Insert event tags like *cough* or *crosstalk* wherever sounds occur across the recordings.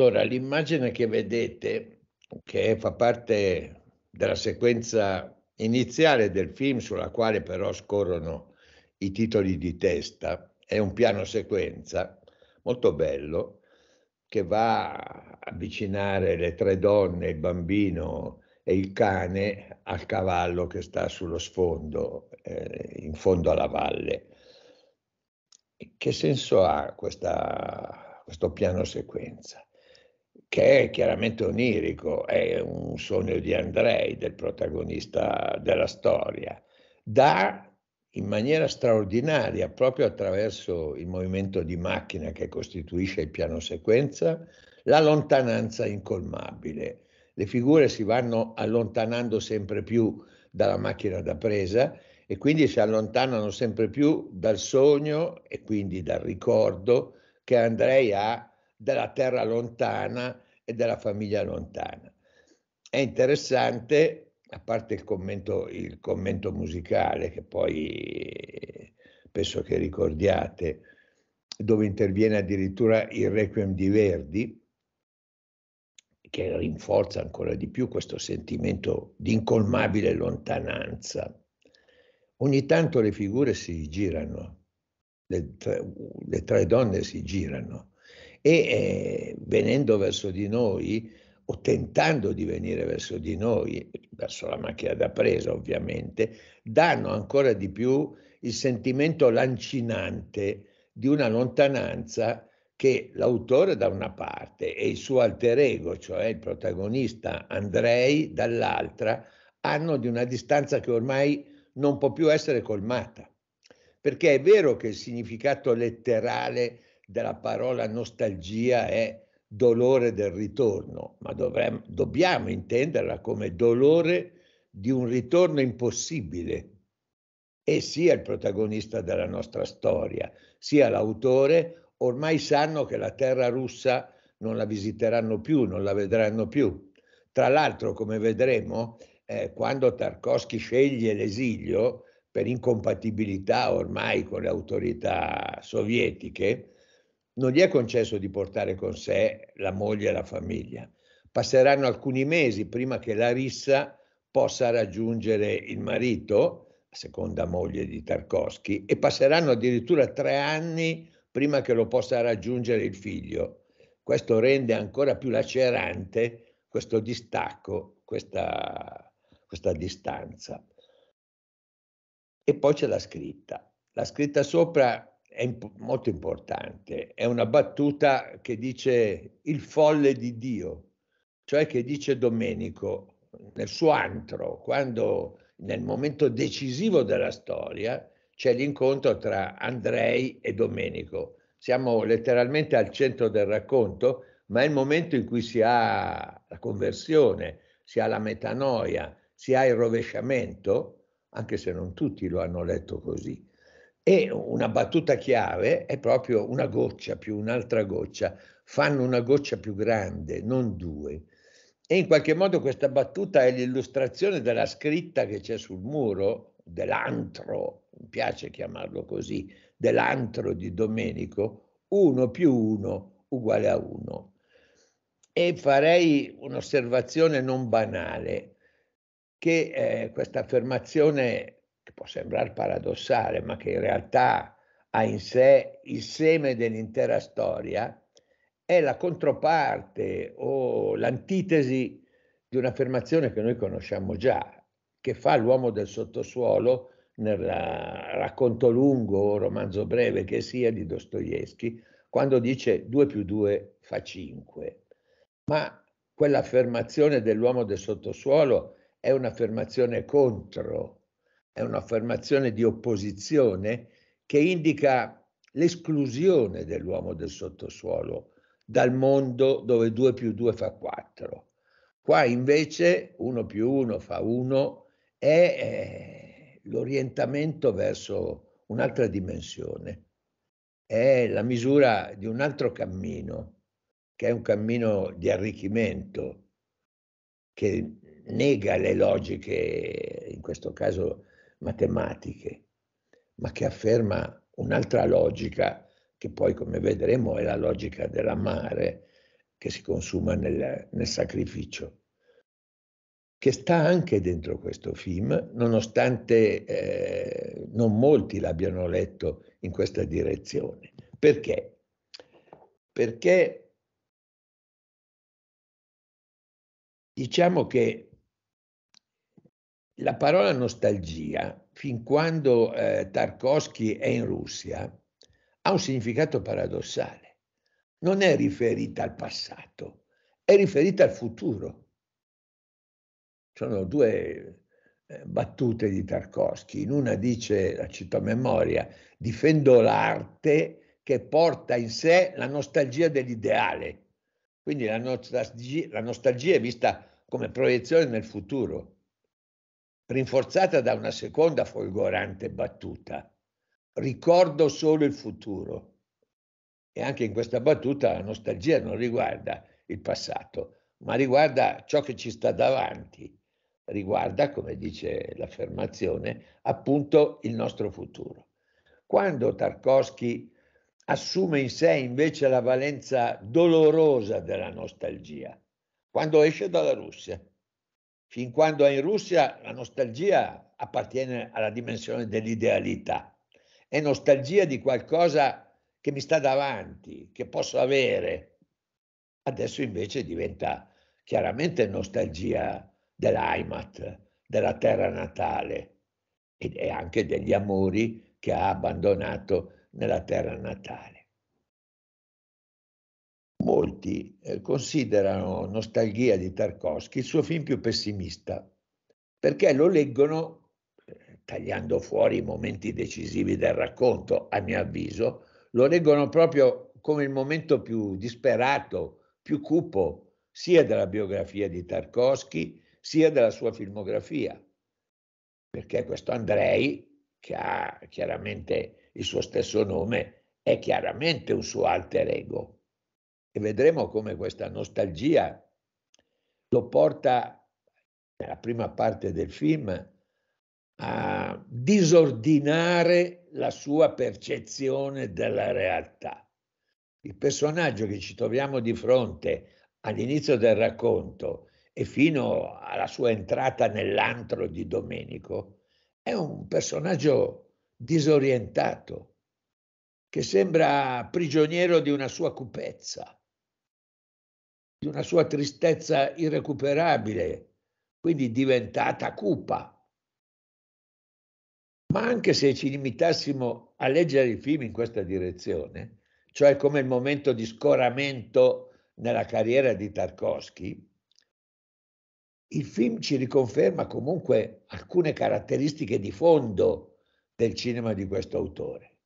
Allora, l'immagine che vedete, che fa parte della sequenza iniziale del film, sulla quale però scorrono i titoli di testa, è un piano sequenza molto bello che va a avvicinare le tre donne, il bambino e il cane al cavallo che sta sullo sfondo, eh, in fondo alla valle. Che senso ha questa, questo piano sequenza? che è chiaramente onirico, è un sogno di Andrei, del protagonista della storia, dà in maniera straordinaria, proprio attraverso il movimento di macchina che costituisce il piano sequenza, la lontananza incolmabile. Le figure si vanno allontanando sempre più dalla macchina da presa e quindi si allontanano sempre più dal sogno e quindi dal ricordo che Andrei ha della terra lontana e della famiglia lontana. È interessante, a parte il commento, il commento musicale che poi eh, penso che ricordiate, dove interviene addirittura il Requiem di Verdi, che rinforza ancora di più questo sentimento di incolmabile lontananza. Ogni tanto le figure si girano, le tre, le tre donne si girano e eh, venendo verso di noi o tentando di venire verso di noi, verso la macchina da presa ovviamente, danno ancora di più il sentimento lancinante di una lontananza che l'autore da una parte e il suo alter ego, cioè il protagonista Andrei dall'altra, hanno di una distanza che ormai non può più essere colmata. Perché è vero che il significato letterale della parola nostalgia è dolore del ritorno, ma dovremmo, dobbiamo intenderla come dolore di un ritorno impossibile. E sia il protagonista della nostra storia, sia l'autore ormai sanno che la terra russa non la visiteranno più, non la vedranno più. Tra l'altro, come vedremo, eh, quando Tarkovsky sceglie l'esilio, per incompatibilità ormai con le autorità sovietiche, non gli è concesso di portare con sé la moglie e la famiglia. Passeranno alcuni mesi prima che Larissa possa raggiungere il marito, la seconda moglie di Tarkovsky, e passeranno addirittura tre anni prima che lo possa raggiungere il figlio. Questo rende ancora più lacerante questo distacco, questa, questa distanza. E poi c'è la scritta. La scritta sopra è imp- molto importante, è una battuta che dice il folle di Dio, cioè che dice Domenico nel suo antro, quando nel momento decisivo della storia c'è l'incontro tra Andrei e Domenico. Siamo letteralmente al centro del racconto, ma è il momento in cui si ha la conversione, si ha la metanoia, si ha il rovesciamento, anche se non tutti lo hanno letto così. E una battuta chiave è proprio una goccia più un'altra goccia, fanno una goccia più grande, non due. E in qualche modo questa battuta è l'illustrazione della scritta che c'è sul muro dell'antro, mi piace chiamarlo così, dell'antro di Domenico, uno più uno uguale a uno. E farei un'osservazione non banale, che eh, questa affermazione può sembrare paradossale, ma che in realtà ha in sé il seme dell'intera storia, è la controparte o l'antitesi di un'affermazione che noi conosciamo già, che fa l'uomo del sottosuolo nel racconto lungo o romanzo breve che sia di Dostoevsky, quando dice 2 più 2 fa 5. Ma quell'affermazione dell'uomo del sottosuolo è un'affermazione contro è un'affermazione di opposizione che indica l'esclusione dell'uomo del sottosuolo dal mondo dove 2 più 2 fa 4. Qua invece 1 più 1 fa 1 è eh, l'orientamento verso un'altra dimensione, è la misura di un altro cammino, che è un cammino di arricchimento, che nega le logiche, in questo caso matematiche, ma che afferma un'altra logica che poi, come vedremo, è la logica dell'amare che si consuma nel, nel sacrificio, che sta anche dentro questo film, nonostante eh, non molti l'abbiano letto in questa direzione. Perché? Perché diciamo che la parola nostalgia, fin quando eh, Tarkovsky è in Russia, ha un significato paradossale. Non è riferita al passato, è riferita al futuro. Sono due eh, battute di Tarkovsky. In una dice, la cito a memoria, difendo l'arte che porta in sé la nostalgia dell'ideale. Quindi la nostalgia, la nostalgia è vista come proiezione nel futuro rinforzata da una seconda folgorante battuta. Ricordo solo il futuro. E anche in questa battuta la nostalgia non riguarda il passato, ma riguarda ciò che ci sta davanti, riguarda, come dice l'affermazione, appunto il nostro futuro. Quando Tarkovsky assume in sé invece la valenza dolorosa della nostalgia, quando esce dalla Russia, fin quando è in Russia la nostalgia appartiene alla dimensione dell'idealità, è nostalgia di qualcosa che mi sta davanti, che posso avere. Adesso invece diventa chiaramente nostalgia dell'Aimat, della terra natale e anche degli amori che ha abbandonato nella terra natale. Molti eh, considerano Nostalgia di Tarkovsky il suo film più pessimista, perché lo leggono eh, tagliando fuori i momenti decisivi del racconto, a mio avviso, lo leggono proprio come il momento più disperato, più cupo, sia della biografia di Tarkovsky, sia della sua filmografia. Perché questo Andrei, che ha chiaramente il suo stesso nome, è chiaramente un suo alter ego e vedremo come questa nostalgia lo porta nella prima parte del film a disordinare la sua percezione della realtà. Il personaggio che ci troviamo di fronte all'inizio del racconto e fino alla sua entrata nell'antro di Domenico è un personaggio disorientato che sembra prigioniero di una sua cupezza di una sua tristezza irrecuperabile, quindi diventata cupa. Ma anche se ci limitassimo a leggere il film in questa direzione, cioè come il momento di scoramento nella carriera di Tarkovsky, il film ci riconferma comunque alcune caratteristiche di fondo del cinema di questo autore.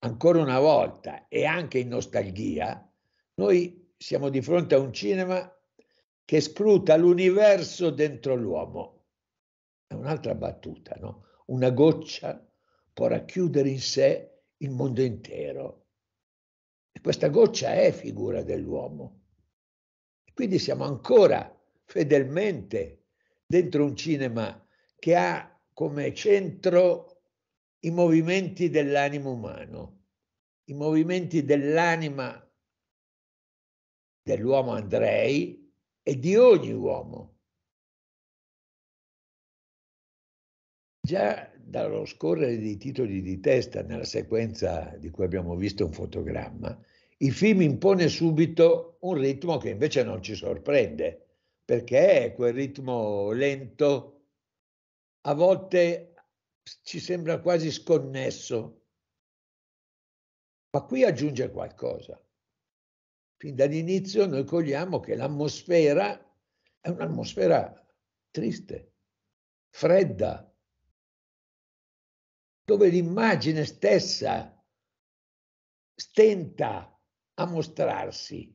Ancora una volta, e anche in nostalgia, noi siamo di fronte a un cinema che scruta l'universo dentro l'uomo. È un'altra battuta, no? Una goccia può racchiudere in sé il mondo intero. E questa goccia è figura dell'uomo. Quindi siamo ancora fedelmente dentro un cinema che ha come centro i movimenti dell'animo umano, i movimenti dell'anima dell'uomo Andrei e di ogni uomo. Già dallo scorrere dei titoli di testa nella sequenza di cui abbiamo visto un fotogramma, il film impone subito un ritmo che invece non ci sorprende, perché è quel ritmo lento, a volte ci sembra quasi sconnesso, ma qui aggiunge qualcosa fin dall'inizio noi cogliamo che l'atmosfera è un'atmosfera triste, fredda, dove l'immagine stessa stenta a mostrarsi.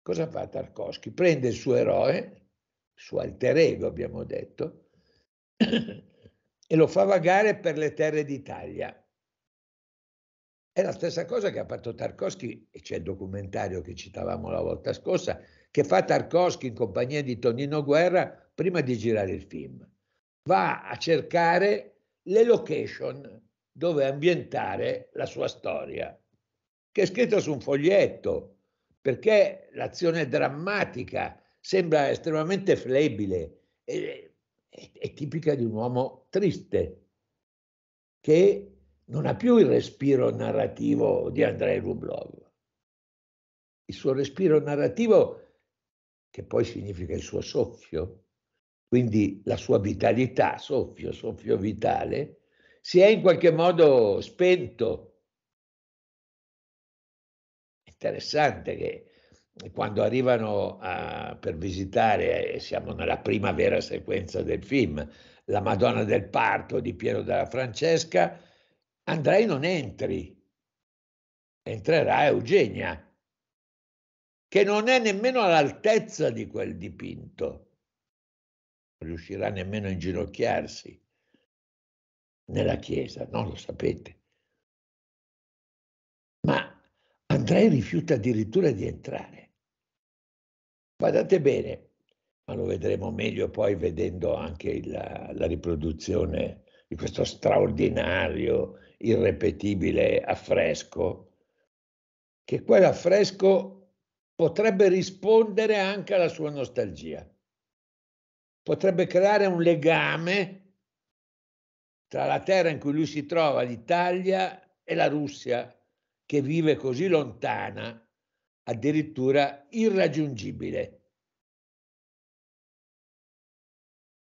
Cosa fa Tarkovsky? Prende il suo eroe, il suo alter ego abbiamo detto, *coughs* e lo fa vagare per le terre d'Italia è la stessa cosa che ha fatto Tarkovsky, e c'è il documentario che citavamo la volta scorsa, che fa Tarkovsky in compagnia di Tonino Guerra prima di girare il film. Va a cercare le location dove ambientare la sua storia, che è scritta su un foglietto, perché l'azione drammatica sembra estremamente flebile, è, è, è tipica di un uomo triste, che non ha più il respiro narrativo di Andrei Rublov. Il suo respiro narrativo, che poi significa il suo soffio, quindi la sua vitalità, soffio, soffio vitale, si è in qualche modo spento. Interessante che quando arrivano a, per visitare, eh, siamo nella prima vera sequenza del film, la Madonna del Parto di Piero della Francesca, Andrei non entri, entrerà Eugenia, che non è nemmeno all'altezza di quel dipinto, non riuscirà nemmeno a inginocchiarsi nella chiesa, no? lo sapete. Ma Andrei rifiuta addirittura di entrare. Guardate bene, ma lo vedremo meglio poi vedendo anche la, la riproduzione di questo straordinario irrepetibile affresco, che quell'affresco potrebbe rispondere anche alla sua nostalgia, potrebbe creare un legame tra la terra in cui lui si trova, l'Italia, e la Russia, che vive così lontana, addirittura irraggiungibile.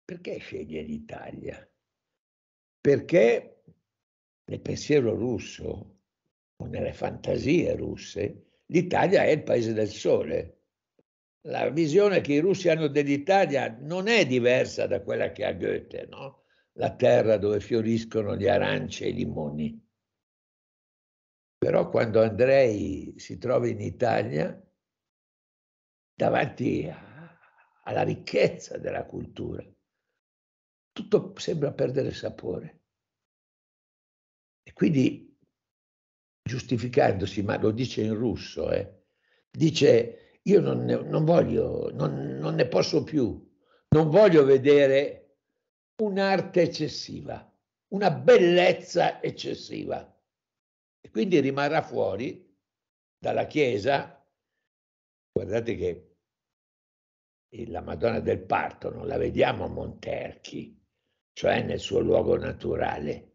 Perché sceglie l'Italia? Perché nel pensiero russo o nelle fantasie russe, l'Italia è il paese del sole. La visione che i russi hanno dell'Italia non è diversa da quella che ha Goethe, no? la terra dove fioriscono gli arance e i limoni. Però quando Andrei si trova in Italia, davanti a, alla ricchezza della cultura, tutto sembra perdere sapore. E quindi, giustificandosi, ma lo dice in russo, eh, dice io non ne, non voglio, non, non ne posso più, non voglio vedere un'arte eccessiva, una bellezza eccessiva. E quindi rimarrà fuori dalla Chiesa, guardate che la Madonna del Parto non la vediamo a Monterchi, cioè nel suo luogo naturale,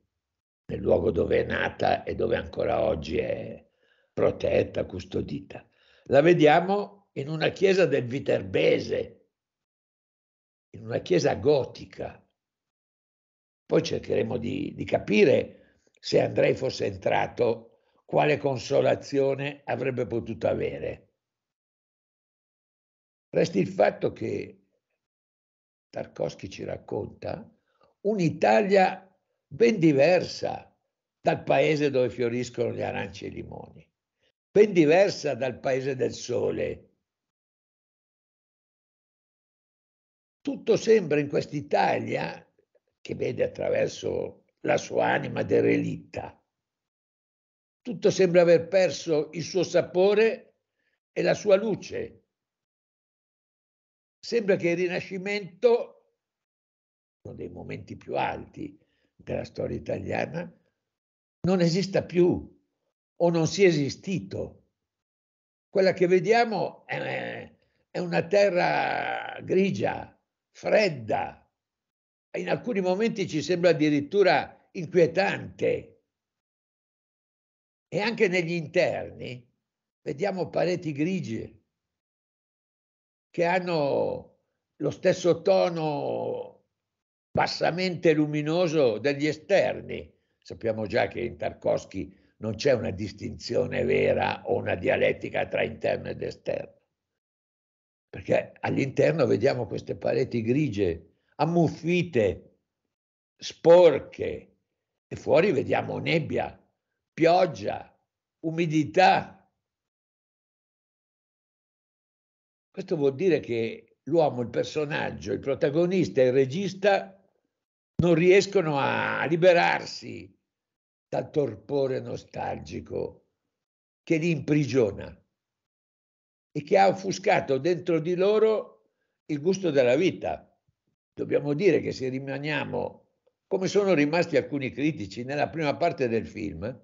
nel luogo dove è nata e dove ancora oggi è protetta, custodita. La vediamo in una chiesa del Viterbese, in una chiesa gotica. Poi cercheremo di, di capire se Andrei fosse entrato, quale consolazione avrebbe potuto avere. Resti il fatto che Tarkovsky ci racconta un'Italia ben diversa dal paese dove fioriscono le arance e i limoni, ben diversa dal paese del sole. Tutto sembra in quest'Italia, che vede attraverso la sua anima derelitta, tutto sembra aver perso il suo sapore e la sua luce. Sembra che il Rinascimento, uno dei momenti più alti della storia italiana non esista più o non sia esistito. Quella che vediamo è, è una terra grigia, fredda, in alcuni momenti ci sembra addirittura inquietante. E anche negli interni vediamo pareti grigie che hanno lo stesso tono bassamente luminoso degli esterni. Sappiamo già che in Tarkovsky non c'è una distinzione vera o una dialettica tra interno ed esterno, perché all'interno vediamo queste pareti grigie, ammuffite, sporche, e fuori vediamo nebbia, pioggia, umidità. Questo vuol dire che l'uomo, il personaggio, il protagonista, il regista non riescono a liberarsi dal torpore nostalgico che li imprigiona e che ha offuscato dentro di loro il gusto della vita. Dobbiamo dire che se rimaniamo come sono rimasti alcuni critici nella prima parte del film,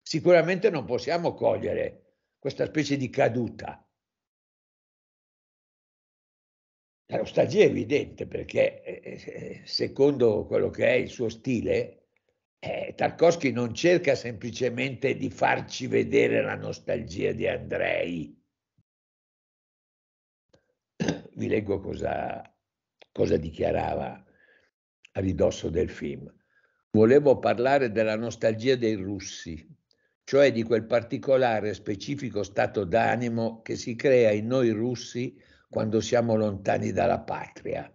sicuramente non possiamo cogliere questa specie di caduta La nostalgia è evidente perché eh, eh, secondo quello che è il suo stile, eh, Tarkovsky non cerca semplicemente di farci vedere la nostalgia di Andrei. *coughs* Vi leggo cosa, cosa dichiarava a ridosso del film. Volevo parlare della nostalgia dei russi, cioè di quel particolare specifico stato d'animo che si crea in noi russi quando siamo lontani dalla patria.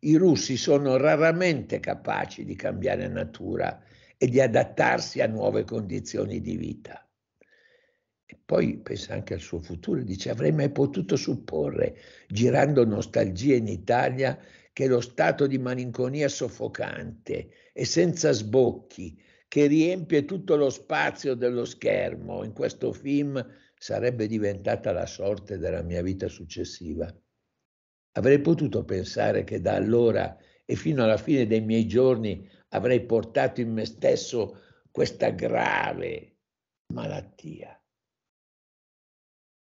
I russi sono raramente capaci di cambiare natura e di adattarsi a nuove condizioni di vita. E poi pensa anche al suo futuro, dice avrei mai potuto supporre, girando nostalgia in Italia, che lo stato di malinconia soffocante e senza sbocchi che riempie tutto lo spazio dello schermo in questo film sarebbe diventata la sorte della mia vita successiva. Avrei potuto pensare che da allora e fino alla fine dei miei giorni avrei portato in me stesso questa grave malattia.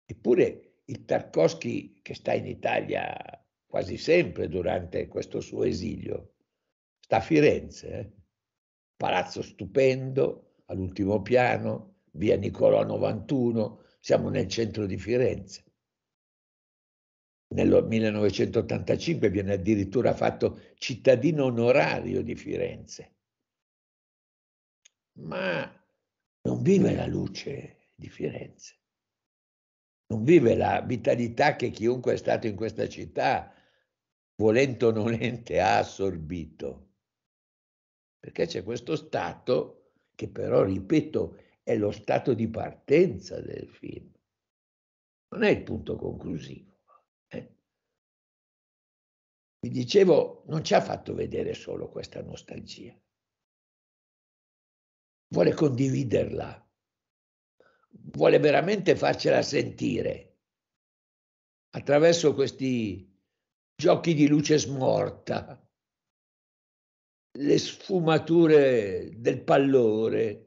Eppure il Tarkovsky, che sta in Italia quasi sempre durante questo suo esilio, sta a Firenze, eh? palazzo stupendo, all'ultimo piano, via Nicolò 91, siamo nel centro di Firenze. Nel 1985 viene addirittura fatto cittadino onorario di Firenze. Ma non vive la luce di Firenze, non vive la vitalità che chiunque è stato in questa città, volente o nolente, ha assorbito. Perché c'è questo Stato che però, ripeto, è lo stato di partenza del film, non è il punto conclusivo. Eh? Vi dicevo, non ci ha fatto vedere solo questa nostalgia, vuole condividerla, vuole veramente farcela sentire attraverso questi giochi di luce smorta, le sfumature del pallore,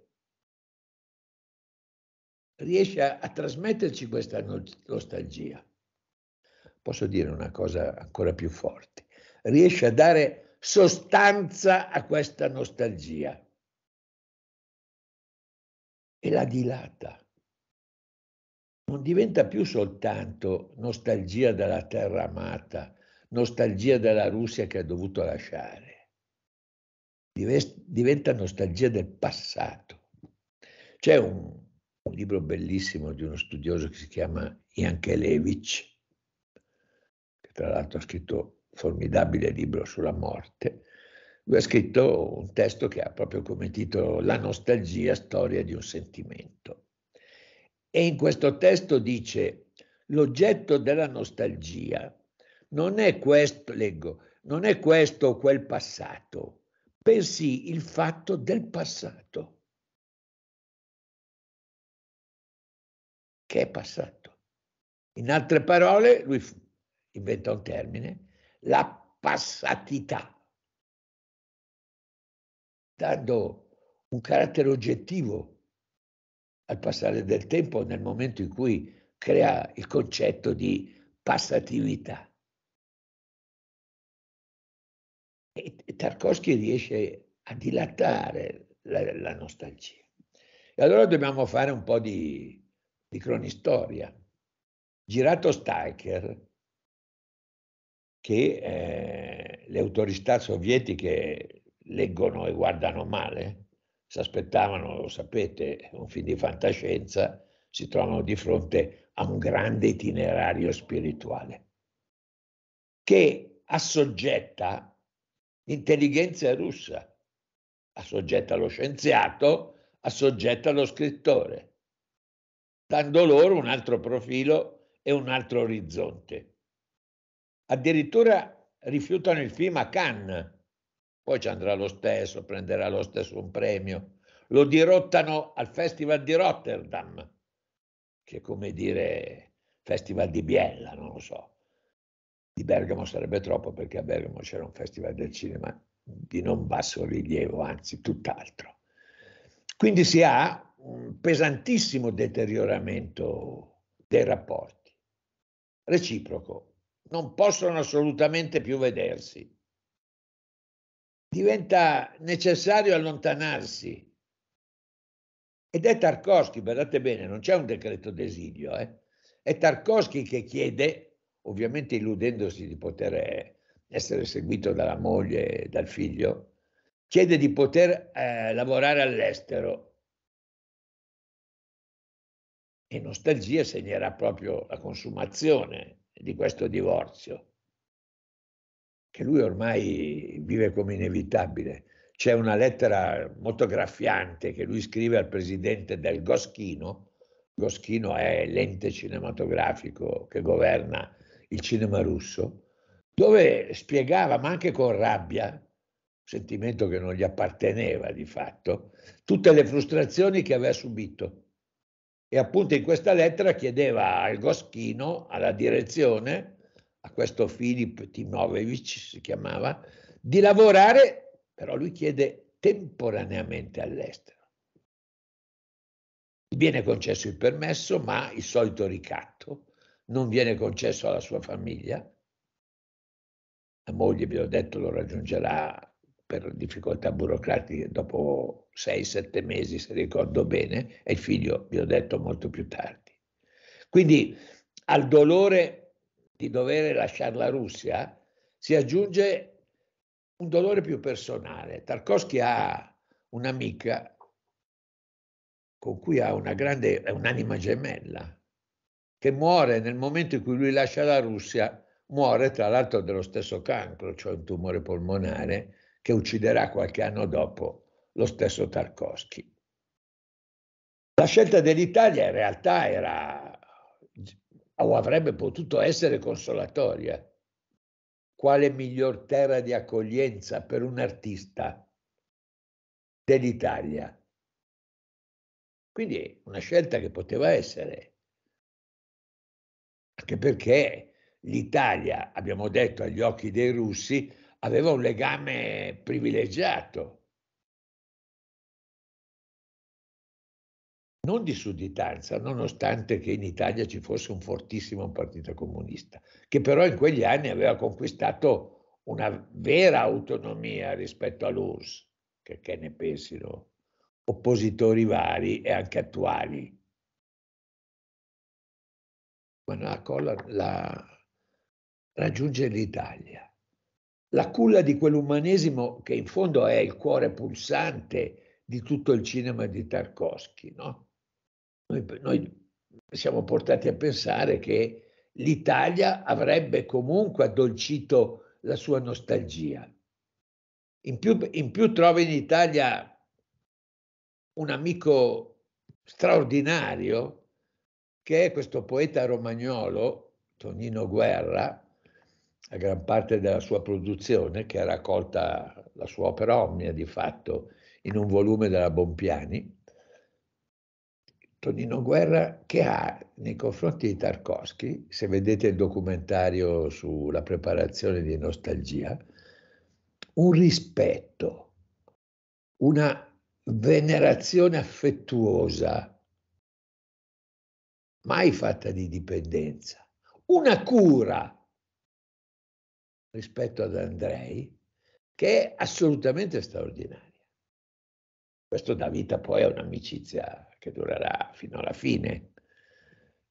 riesce a, a trasmetterci questa nostalgia. Posso dire una cosa ancora più forte, riesce a dare sostanza a questa nostalgia e la dilata. Non diventa più soltanto nostalgia della terra amata, nostalgia della Russia che ha dovuto lasciare. Diventa nostalgia del passato. C'è un, un libro bellissimo di uno studioso che si chiama Jankelevich, che tra l'altro ha scritto un formidabile libro sulla morte. Lui ha scritto un testo che ha proprio come titolo La nostalgia, storia di un sentimento. E in questo testo dice l'oggetto della nostalgia non è questo, leggo, non è questo o quel passato, bensì il fatto del passato. che è passato. In altre parole, lui inventa un termine, la passatità, dando un carattere oggettivo al passare del tempo nel momento in cui crea il concetto di passatività. E Tarkovsky riesce a dilatare la, la nostalgia. E allora dobbiamo fare un po' di di cronistoria. Girato Stalker, che eh, le autorità sovietiche leggono e guardano male, si aspettavano, lo sapete, un film di fantascienza, si trovano di fronte a un grande itinerario spirituale che assoggetta l'intelligenza russa, assoggetta lo scienziato, assoggetta lo scrittore dando loro un altro profilo e un altro orizzonte. Addirittura rifiutano il film a Cannes, poi ci andrà lo stesso, prenderà lo stesso un premio. Lo dirottano al Festival di Rotterdam, che è come dire Festival di Biella, non lo so. Di Bergamo sarebbe troppo perché a Bergamo c'era un festival del cinema di non basso rilievo, anzi tutt'altro. Quindi si ha un pesantissimo deterioramento dei rapporti. Reciproco, non possono assolutamente più vedersi. Diventa necessario allontanarsi. Ed è Tarkovsky, guardate bene, non c'è un decreto d'esilio, eh? è Tarkovsky che chiede, ovviamente illudendosi di poter eh, essere seguito dalla moglie e dal figlio, chiede di poter eh, lavorare all'estero e nostalgia segnerà proprio la consumazione di questo divorzio, che lui ormai vive come inevitabile. C'è una lettera molto graffiante che lui scrive al presidente del Goschino. Goschino è l'ente cinematografico che governa il cinema russo, dove spiegava, ma anche con rabbia, un sentimento che non gli apparteneva di fatto, tutte le frustrazioni che aveva subito e appunto in questa lettera chiedeva al Goschino, alla direzione, a questo Filip Timovevic si chiamava, di lavorare, però lui chiede temporaneamente all'estero. Viene concesso il permesso, ma il solito ricatto non viene concesso alla sua famiglia. La moglie, vi ho detto, lo raggiungerà per difficoltà burocratiche dopo 6-7 mesi, se ricordo bene, e il figlio, vi ho detto, molto più tardi. Quindi al dolore di dover lasciare la Russia si aggiunge un dolore più personale. Tarkovsky ha un'amica con cui ha una grande, un'anima gemella, che muore nel momento in cui lui lascia la Russia, muore tra l'altro dello stesso cancro, cioè un tumore polmonare, che ucciderà qualche anno dopo lo stesso Tarkovsky. La scelta dell'Italia in realtà era o avrebbe potuto essere consolatoria. Quale miglior terra di accoglienza per un artista dell'Italia? Quindi una scelta che poteva essere, anche perché l'Italia, abbiamo detto agli occhi dei russi, aveva un legame privilegiato, non di sudditanza, nonostante che in Italia ci fosse un fortissimo partito comunista, che però in quegli anni aveva conquistato una vera autonomia rispetto all'URSS, che, che ne pensino oppositori vari e anche attuali. Ma la, la raggiunge l'Italia la culla di quell'umanesimo che in fondo è il cuore pulsante di tutto il cinema di Tarkovsky. No? Noi, noi, siamo portati a pensare che l'Italia avrebbe comunque addolcito la sua nostalgia. In più, in più trova in Italia un amico straordinario che è questo poeta romagnolo, Tonino Guerra, a gran parte della sua produzione, che ha raccolta la sua opera omnia di fatto in un volume della Bompiani, Tonino Guerra che ha nei confronti di Tarkovsky, se vedete il documentario sulla preparazione di Nostalgia, un rispetto, una venerazione affettuosa, mai fatta di dipendenza, una cura rispetto ad Andrei, che è assolutamente straordinaria. Questo dà vita poi a un'amicizia che durerà fino alla fine.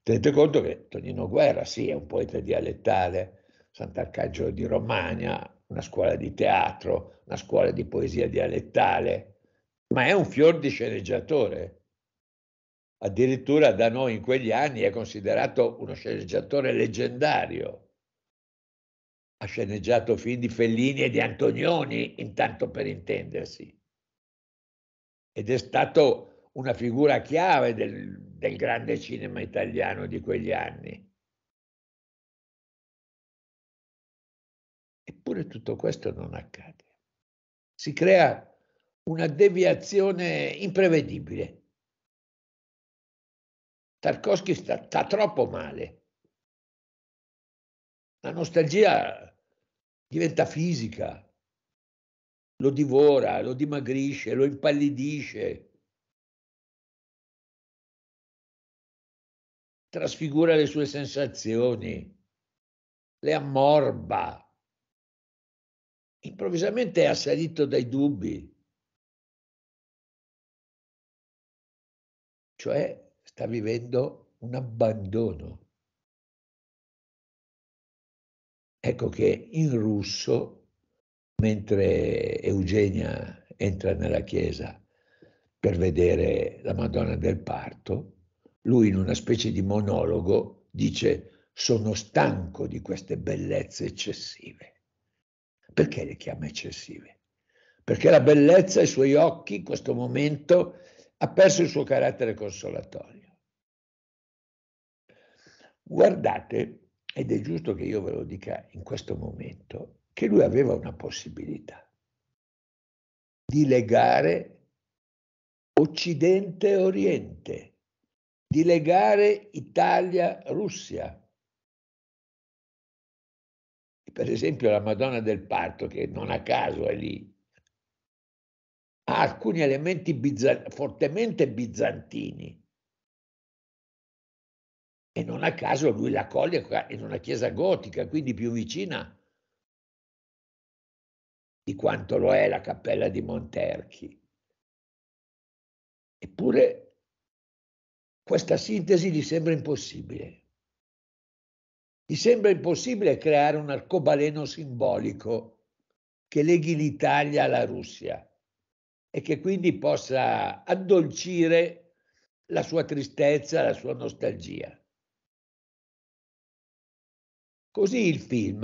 Tenete conto che Tonino Guerra, sì, è un poeta dialettale, Sant'Arcangelo di Romagna, una scuola di teatro, una scuola di poesia dialettale, ma è un fior di sceneggiatore. Addirittura da noi in quegli anni è considerato uno sceneggiatore leggendario. Ha sceneggiato film di Fellini e di Antonioni, intanto per intendersi. Ed è stato una figura chiave del, del grande cinema italiano di quegli anni. Eppure tutto questo non accade. Si crea una deviazione imprevedibile. Tarkovsky sta, sta, troppo male. La nostalgia diventa fisica, lo divora, lo dimagrisce, lo impallidisce, trasfigura le sue sensazioni, le ammorba. Improvvisamente è assalito dai dubbi, cioè sta vivendo un abbandono. Ecco che in russo, mentre Eugenia entra nella chiesa per vedere la Madonna del parto, lui in una specie di monologo dice sono stanco di queste bellezze eccessive. Perché le chiama eccessive? Perché la bellezza ai suoi occhi in questo momento ha perso il suo carattere consolatorio. Guardate ed è giusto che io ve lo dica in questo momento, che lui aveva una possibilità di legare Occidente e Oriente, di legare Italia-Russia. Per esempio la Madonna del Parto, che non a caso è lì, ha alcuni elementi bizza- fortemente bizantini e non a caso lui la coglie in una chiesa gotica, quindi più vicina di quanto lo è la cappella di Monterchi. Eppure questa sintesi gli sembra impossibile. Gli sembra impossibile creare un arcobaleno simbolico che leghi l'Italia alla Russia e che quindi possa addolcire la sua tristezza, la sua nostalgia. Così il film,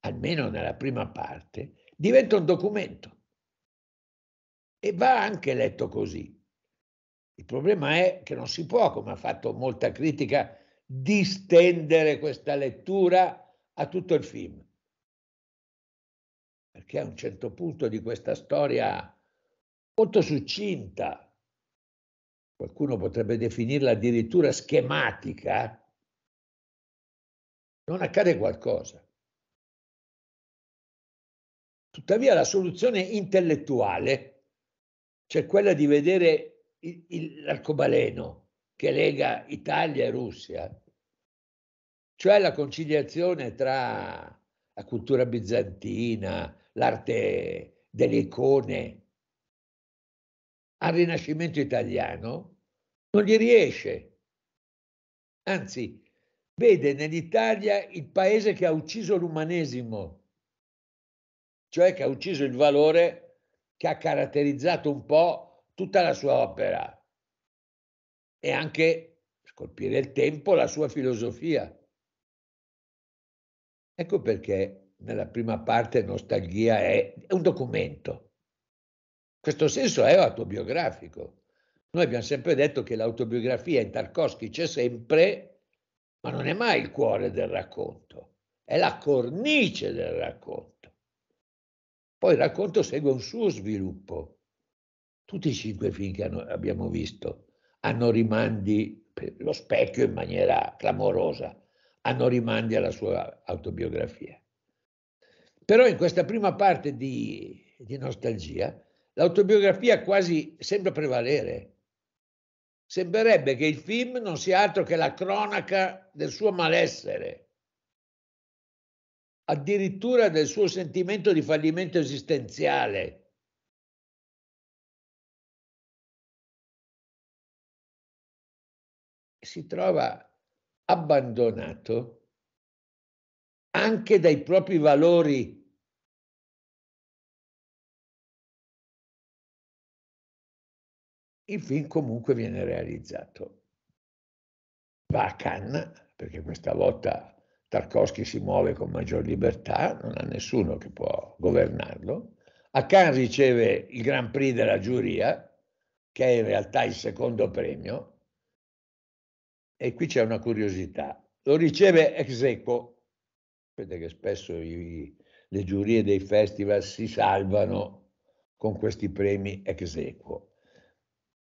almeno nella prima parte, diventa un documento e va anche letto così. Il problema è che non si può, come ha fatto molta critica, distendere questa lettura a tutto il film. Perché a un certo punto di questa storia molto succinta, qualcuno potrebbe definirla addirittura schematica, non accade qualcosa. Tuttavia la soluzione intellettuale, cioè quella di vedere il, il, l'arcobaleno che lega Italia e Russia, cioè la conciliazione tra la cultura bizantina, l'arte delle icone al Rinascimento italiano, non gli riesce. Anzi, vede nell'Italia il paese che ha ucciso l'umanesimo, cioè che ha ucciso il valore che ha caratterizzato un po' tutta la sua opera e anche, scolpire il tempo, la sua filosofia. Ecco perché nella prima parte Nostalgia è, è un documento. Questo senso è autobiografico. Noi abbiamo sempre detto che l'autobiografia in Tarkovsky c'è sempre, ma non è mai il cuore del racconto, è la cornice del racconto. Poi il racconto segue un suo sviluppo. Tutti i cinque film che hanno, abbiamo visto hanno rimandi, lo specchio in maniera clamorosa, hanno rimandi alla sua autobiografia. Però in questa prima parte di, di nostalgia l'autobiografia quasi sembra prevalere Sembrerebbe che il film non sia altro che la cronaca del suo malessere, addirittura del suo sentimento di fallimento esistenziale. Si trova abbandonato anche dai propri valori il film comunque viene realizzato. Va a Cannes, perché questa volta Tarkovsky si muove con maggior libertà, non ha nessuno che può governarlo. A Cannes riceve il Grand Prix della giuria, che è in realtà il secondo premio. E qui c'è una curiosità. Lo riceve ex aequo. Vedete che spesso i, le giurie dei festival si salvano con questi premi ex aequo.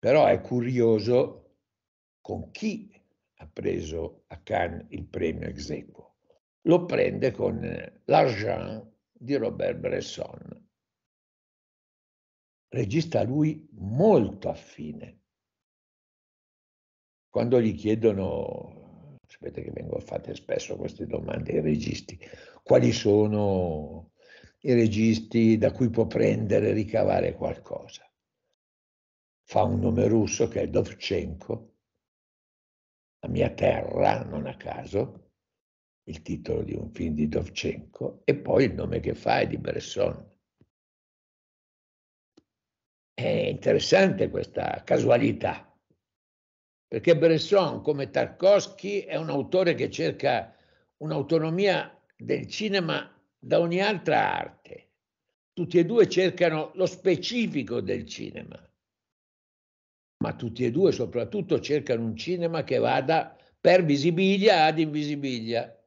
Però è curioso con chi ha preso a Cannes il premio esequo. Lo prende con L'Argent di Robert Bresson, regista lui molto affine. Quando gli chiedono, sapete che vengono fatte spesso queste domande ai registi, quali sono i registi da cui può prendere e ricavare qualcosa fa un nome russo che è Dovchenko, la mia terra, non a caso, il titolo di un film di Dovchenko, e poi il nome che fa è di Bresson. È interessante questa casualità, perché Bresson, come Tarkovsky, è un autore che cerca un'autonomia del cinema da ogni altra arte. Tutti e due cercano lo specifico del cinema ma tutti e due soprattutto cercano un cinema che vada per visibilia ad invisibilia.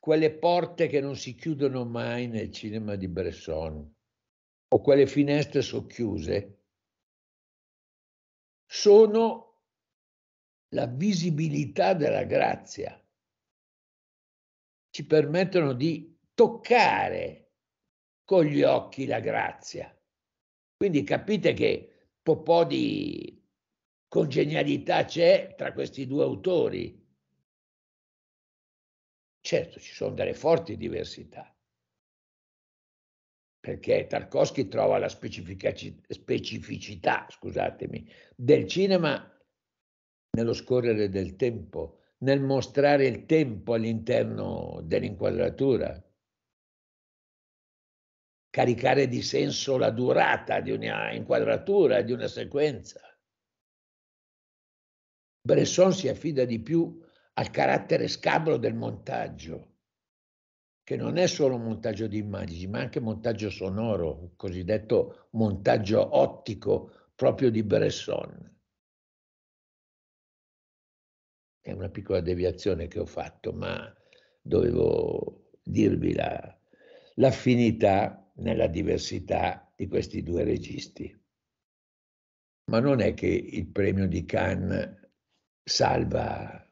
Quelle porte che non si chiudono mai nel cinema di Bresson o quelle finestre socchiuse sono la visibilità della grazia. Ci permettono di toccare con gli occhi la grazia quindi capite che un po' di congenialità c'è tra questi due autori. Certo, ci sono delle forti diversità, perché Tarkovsky trova la specificità, scusatemi, del cinema nello scorrere del tempo, nel mostrare il tempo all'interno dell'inquadratura caricare di senso la durata di una inquadratura, di una sequenza. Bresson si affida di più al carattere scabro del montaggio, che non è solo montaggio di immagini, ma anche montaggio sonoro, cosiddetto montaggio ottico proprio di Bresson. È una piccola deviazione che ho fatto, ma dovevo dirvi la, l'affinità nella diversità di questi due registi. Ma non è che il premio di Cannes salva,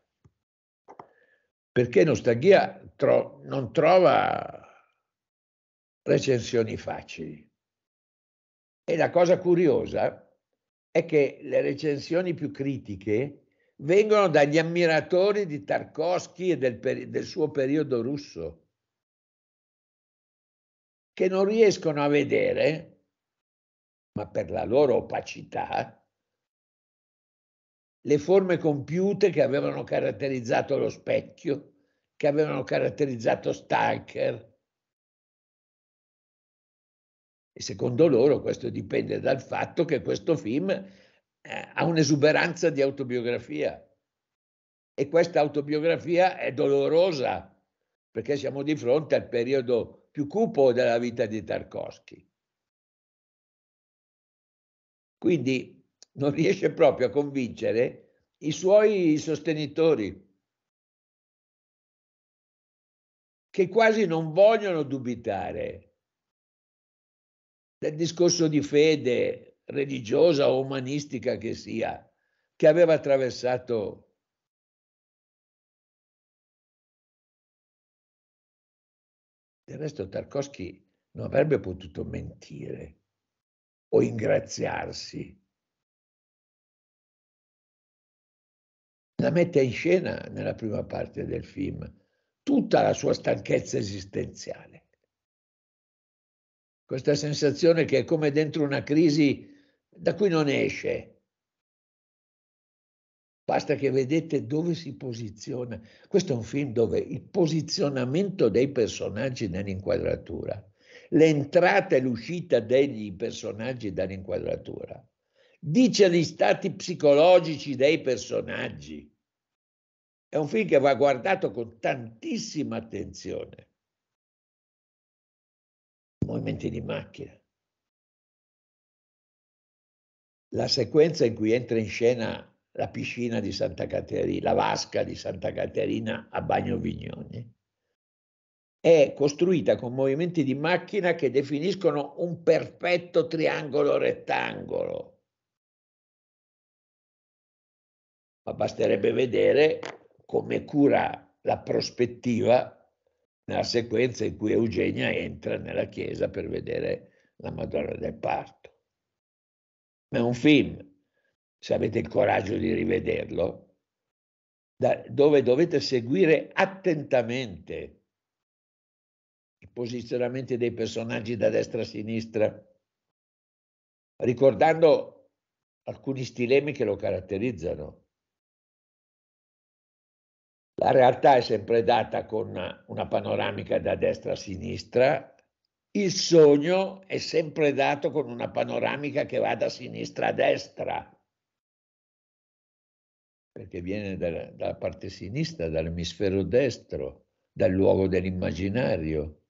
perché Nostalghia tro- non trova recensioni facili. E la cosa curiosa è che le recensioni più critiche vengono dagli ammiratori di Tarkovsky e del, peri- del suo periodo russo che non riescono a vedere, ma per la loro opacità, le forme compiute che avevano caratterizzato lo specchio, che avevano caratterizzato Stanker. E secondo loro questo dipende dal fatto che questo film eh, ha un'esuberanza di autobiografia. E questa autobiografia è dolorosa, perché siamo di fronte al periodo più cupo della vita di Tarkovsky. Quindi non riesce proprio a convincere i suoi sostenitori, che quasi non vogliono dubitare del discorso di fede religiosa o umanistica che sia, che aveva attraversato Del resto Tarkovsky non avrebbe potuto mentire o ingraziarsi. La mette in scena nella prima parte del film tutta la sua stanchezza esistenziale. Questa sensazione che è come dentro una crisi da cui non esce Basta che vedete dove si posiziona. Questo è un film dove il posizionamento dei personaggi nell'inquadratura, l'entrata e l'uscita degli personaggi dall'inquadratura, dice gli stati psicologici dei personaggi. È un film che va guardato con tantissima attenzione. Movimenti di macchina. La sequenza in cui entra in scena la piscina di Santa Caterina, la vasca di Santa Caterina a Bagno Bagnovignone. È costruita con movimenti di macchina che definiscono un perfetto triangolo rettangolo. Ma basterebbe vedere come cura la prospettiva nella sequenza in cui Eugenia entra nella chiesa per vedere la Madonna del Parto. Ma è un film se avete il coraggio di rivederlo, dove dovete seguire attentamente i posizionamenti dei personaggi da destra a sinistra, ricordando alcuni stilemi che lo caratterizzano. La realtà è sempre data con una, una panoramica da destra a sinistra, il sogno è sempre dato con una panoramica che va da sinistra a destra perché viene dalla, dalla parte sinistra, dall'emisfero destro, dal luogo dell'immaginario,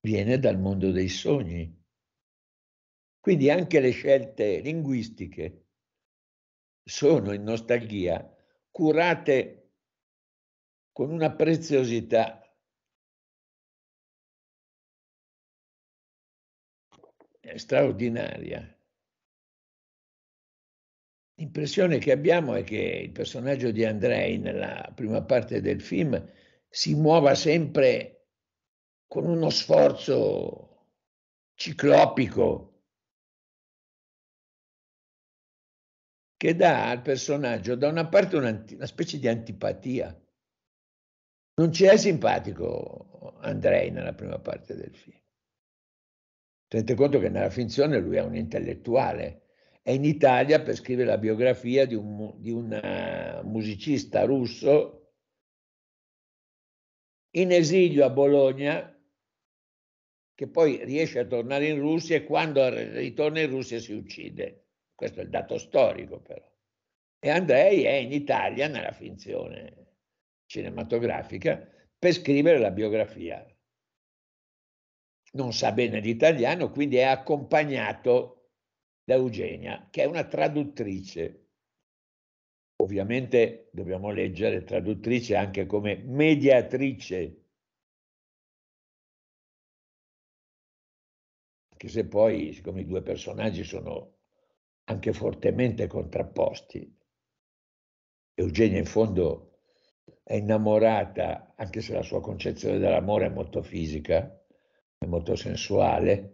viene dal mondo dei sogni. Quindi anche le scelte linguistiche sono in nostalgia curate con una preziosità straordinaria l'impressione che abbiamo è che il personaggio di Andrei nella prima parte del film si muova sempre con uno sforzo ciclopico che dà al personaggio da una parte una, una specie di antipatia. Non ci è simpatico Andrei nella prima parte del film. Tenete conto che nella finzione lui è un intellettuale è in Italia per scrivere la biografia di un, di un eh, musicista russo in esilio a Bologna, che poi riesce a tornare in Russia e quando ritorna in Russia si uccide. Questo è il dato storico però. E Andrei è in Italia nella finzione cinematografica per scrivere la biografia. Non sa bene l'italiano, quindi è accompagnato da Eugenia, che è una traduttrice. Ovviamente dobbiamo leggere traduttrice anche come mediatrice, anche se poi, siccome i due personaggi sono anche fortemente contrapposti, Eugenia in fondo è innamorata, anche se la sua concezione dell'amore è molto fisica, è molto sensuale,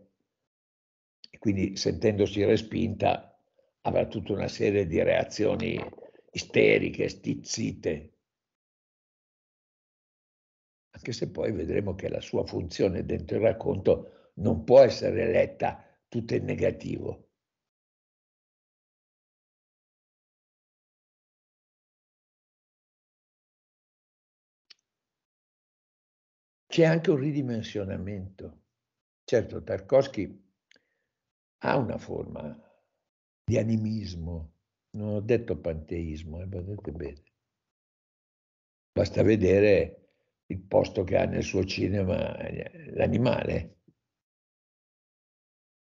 quindi sentendosi respinta avrà tutta una serie di reazioni isteriche, stizzite, anche se poi vedremo che la sua funzione dentro il racconto non può essere letta tutta in negativo. C'è anche un ridimensionamento. Certo, Tarkovsky ha una forma di animismo, non ho detto panteismo, eh, badate bene. Basta vedere il posto che ha nel suo cinema eh, l'animale.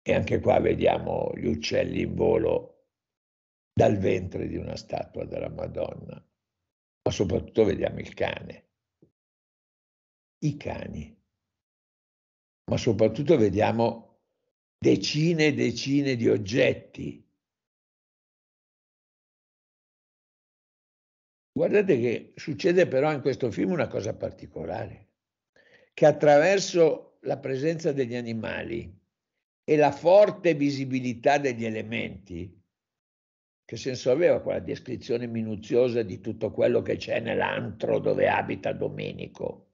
E anche qua vediamo gli uccelli in volo dal ventre di una statua della Madonna, ma soprattutto vediamo il cane, i cani, ma soprattutto vediamo decine e decine di oggetti. Guardate che succede però in questo film una cosa particolare, che attraverso la presenza degli animali e la forte visibilità degli elementi, che senso aveva quella descrizione minuziosa di tutto quello che c'è nell'antro dove abita Domenico?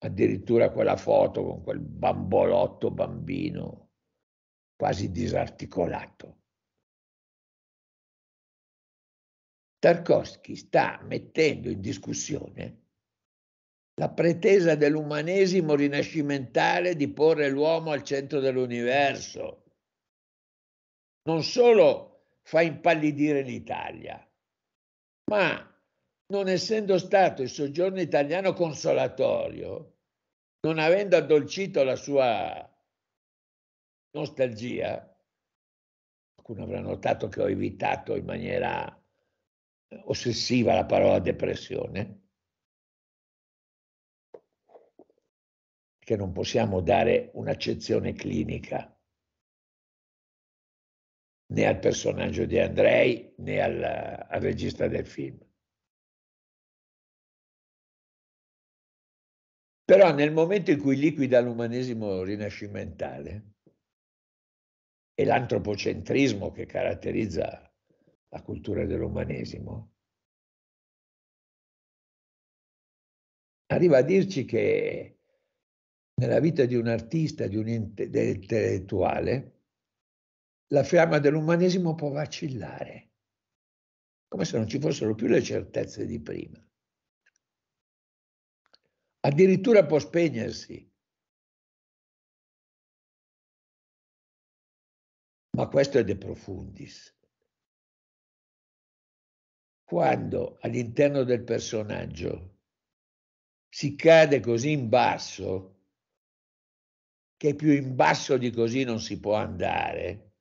addirittura quella foto con quel bambolotto bambino quasi disarticolato. Tarkovsky sta mettendo in discussione la pretesa dell'umanesimo rinascimentale di porre l'uomo al centro dell'universo. Non solo fa impallidire l'Italia, ma non essendo stato il soggiorno italiano consolatorio, non avendo addolcito la sua nostalgia, qualcuno avrà notato che ho evitato in maniera ossessiva la parola depressione, che non possiamo dare un'accezione clinica né al personaggio di Andrei né al, al regista del film. Però nel momento in cui liquida l'umanesimo rinascimentale e l'antropocentrismo che caratterizza la cultura dell'umanesimo, arriva a dirci che nella vita di un artista, di un intellettuale, la fiamma dell'umanesimo può vacillare, come se non ci fossero più le certezze di prima addirittura può spegnersi. Ma questo è de profundis. Quando all'interno del personaggio si cade così in basso, che più in basso di così non si può andare,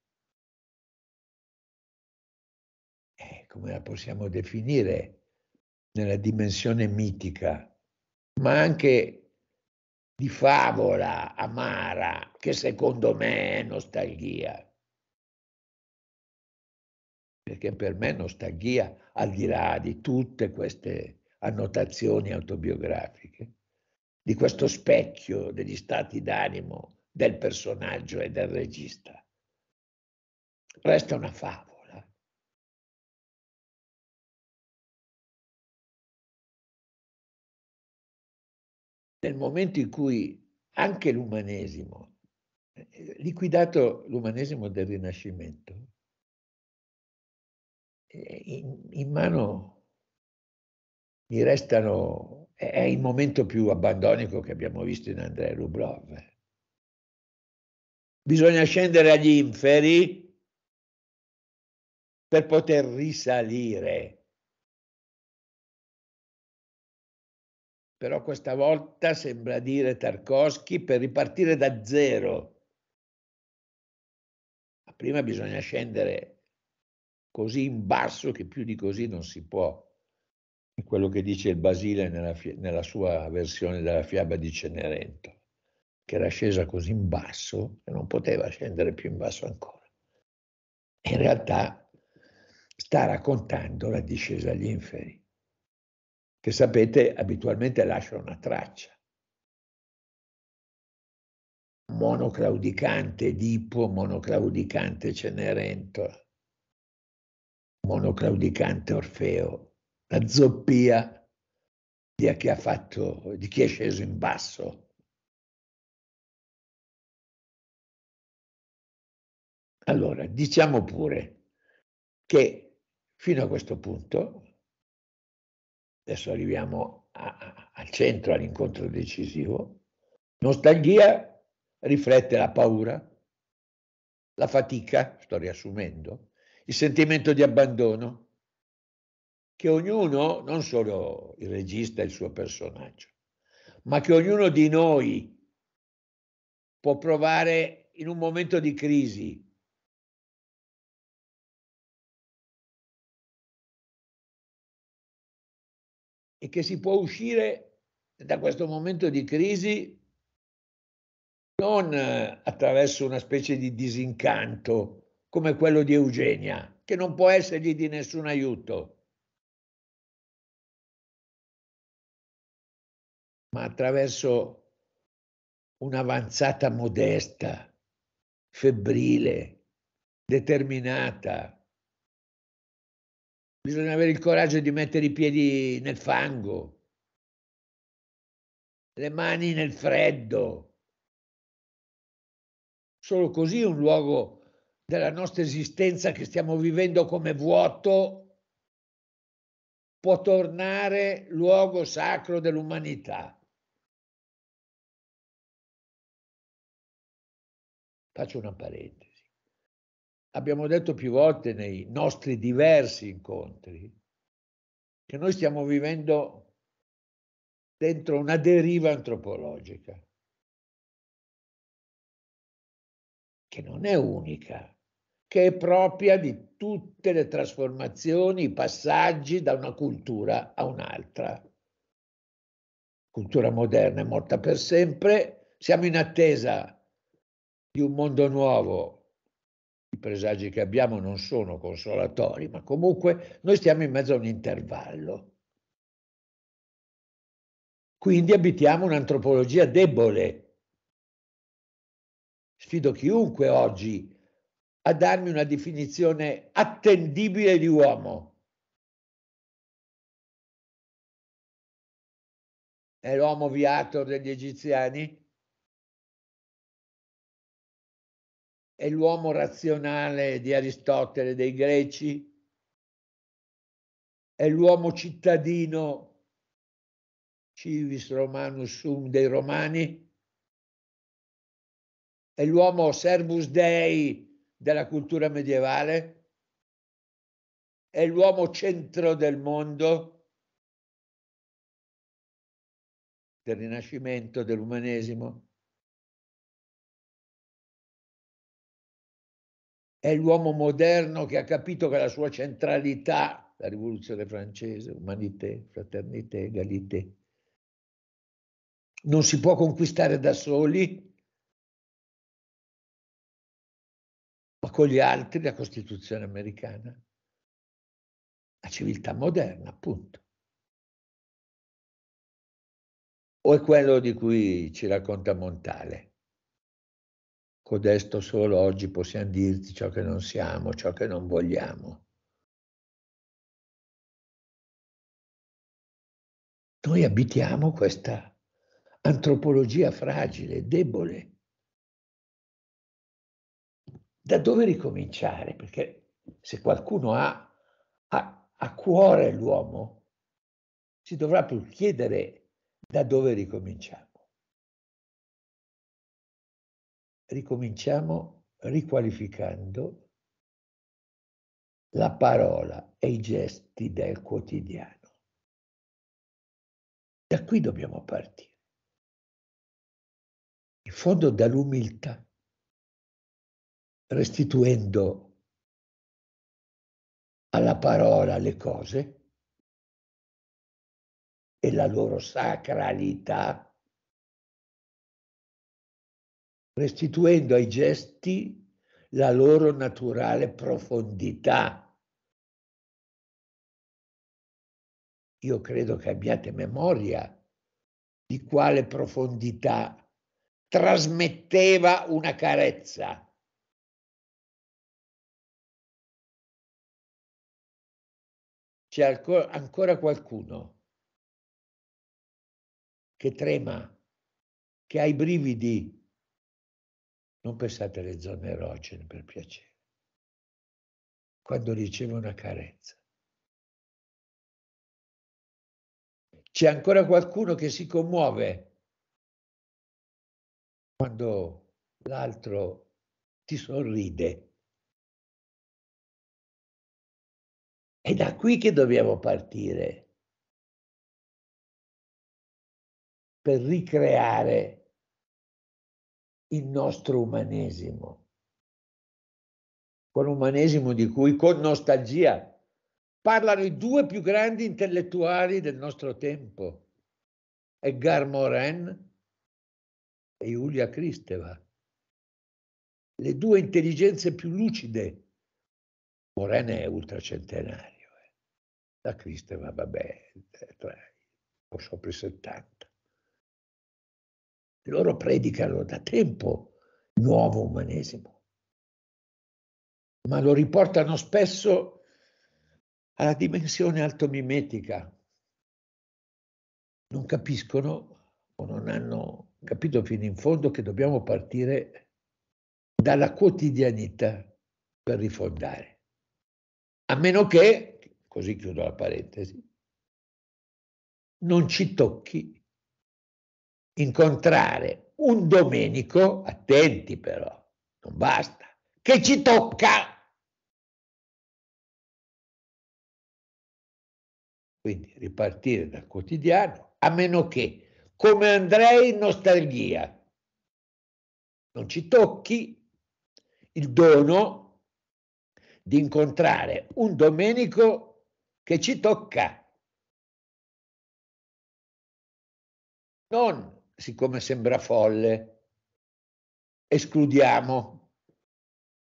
eh, come la possiamo definire nella dimensione mitica? ma anche di favola amara, che secondo me è nostalgia. Perché per me nostalgia, al di là di tutte queste annotazioni autobiografiche, di questo specchio degli stati d'animo del personaggio e del regista, resta una favola. nel momento in cui anche l'umanesimo, eh, liquidato l'umanesimo del Rinascimento, eh, in, in mano mi restano, è il momento più abbandonico che abbiamo visto in Andrea Rublov. Bisogna scendere agli inferi per poter risalire. però questa volta sembra dire Tarkovsky per ripartire da zero. Ma prima bisogna scendere così in basso che più di così non si può. È quello che dice il Basile nella, nella sua versione della fiaba di Cenerentola, che era scesa così in basso e non poteva scendere più in basso ancora. In realtà sta raccontando la discesa agli inferi che sapete abitualmente lascia una traccia. Monoclaudicante Edipo, monoclaudicante Cenerentola, monoclaudicante Orfeo, la zoppia di chi, fatto, di chi è sceso in basso. Allora, diciamo pure che fino a questo punto adesso arriviamo a, a, al centro, all'incontro decisivo, nostalgia riflette la paura, la fatica, sto riassumendo, il sentimento di abbandono che ognuno, non solo il regista e il suo personaggio, ma che ognuno di noi può provare in un momento di crisi e che si può uscire da questo momento di crisi non eh, attraverso una specie di disincanto come quello di Eugenia, che non può essergli di nessun aiuto, ma attraverso un'avanzata modesta, febbrile, determinata, bisogna avere il coraggio di mettere i piedi nel fango, le mani nel freddo. Solo così un luogo della nostra esistenza che stiamo vivendo come vuoto può tornare luogo sacro dell'umanità. Faccio una parentesi abbiamo detto più volte nei nostri diversi incontri che noi stiamo vivendo dentro una deriva antropologica che non è unica, che è propria di tutte le trasformazioni, i passaggi da una cultura a un'altra. Cultura moderna è morta per sempre, siamo in attesa di un mondo nuovo i presagi che abbiamo non sono consolatori, ma comunque noi stiamo in mezzo a un intervallo. Quindi abitiamo un'antropologia debole. Sfido chiunque oggi a darmi una definizione attendibile di uomo. È l'uomo viator degli egiziani? è l'uomo razionale di Aristotele, dei greci, è l'uomo cittadino civis romanus sum dei romani, è l'uomo servus dei della cultura medievale, è l'uomo centro del mondo, del rinascimento, dell'umanesimo È l'uomo moderno che ha capito che la sua centralità, la rivoluzione francese, umanité, fraternité, egalité, non si può conquistare da soli, ma con gli altri la Costituzione americana, la civiltà moderna, appunto. O è quello di cui ci racconta Montale? codesto solo oggi possiamo dirti ciò che non siamo, ciò che non vogliamo. Noi abitiamo questa antropologia fragile, debole. Da dove ricominciare? Perché se qualcuno ha a, a cuore l'uomo, si dovrà più chiedere da dove ricominciare. ricominciamo riqualificando la parola e i gesti del quotidiano. Da qui dobbiamo partire. In fondo dall'umiltà, restituendo alla parola le cose e la loro sacralità restituendo ai gesti la loro naturale profondità. Io credo che abbiate memoria di quale profondità trasmetteva una carezza. C'è ancora qualcuno che trema, che ha i brividi non pensate alle zone erogene, per piacere. Quando riceve una carenza. C'è ancora qualcuno che si commuove quando l'altro ti sorride. È da qui che dobbiamo partire per ricreare il nostro umanesimo, quell'umanesimo di cui con nostalgia parlano i due più grandi intellettuali del nostro tempo, Edgar Morin e Giulia Kristeva, le due intelligenze più lucide. Morin è ultracentenario, eh. la Kristeva, vabbè, tra, sopra i 70 loro predicano da tempo il nuovo umanesimo, ma lo riportano spesso alla dimensione altomimetica. Non capiscono o non hanno capito fino in fondo che dobbiamo partire dalla quotidianità per rifondare. A meno che, così chiudo la parentesi, non ci tocchi incontrare un domenico, attenti però, non basta, che ci tocca. Quindi ripartire dal quotidiano, a meno che, come andrei in nostalgia, non ci tocchi il dono di incontrare un domenico che ci tocca. Non siccome sembra folle, escludiamo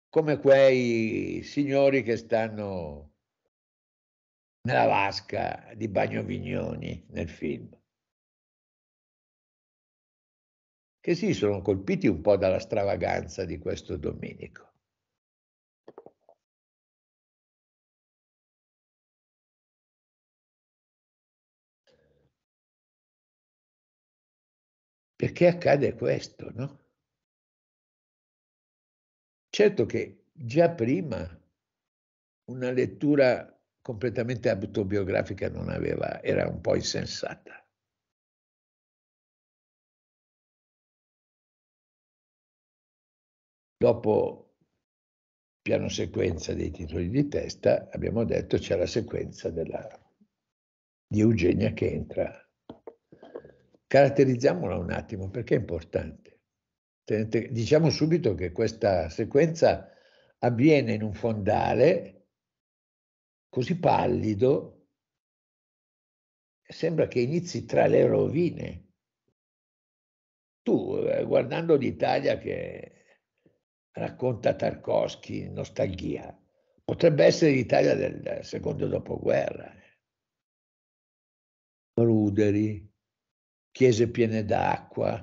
come quei signori che stanno nella vasca di Bagno Vignoni nel film. Che sì, sono colpiti un po' dalla stravaganza di questo Domenico. Perché accade questo, no? Certo che già prima una lettura completamente autobiografica non aveva, era un po' insensata. Dopo piano sequenza dei titoli di testa, abbiamo detto c'è la sequenza della, di Eugenia che entra Caratterizziamola un attimo perché è importante. Tenete, diciamo subito che questa sequenza avviene in un fondale così pallido, sembra che inizi tra le rovine. Tu, eh, guardando l'Italia che racconta Tarkovsky, nostalgia, potrebbe essere l'Italia del secondo dopoguerra. Eh. Ruderi, chiese piene d'acqua,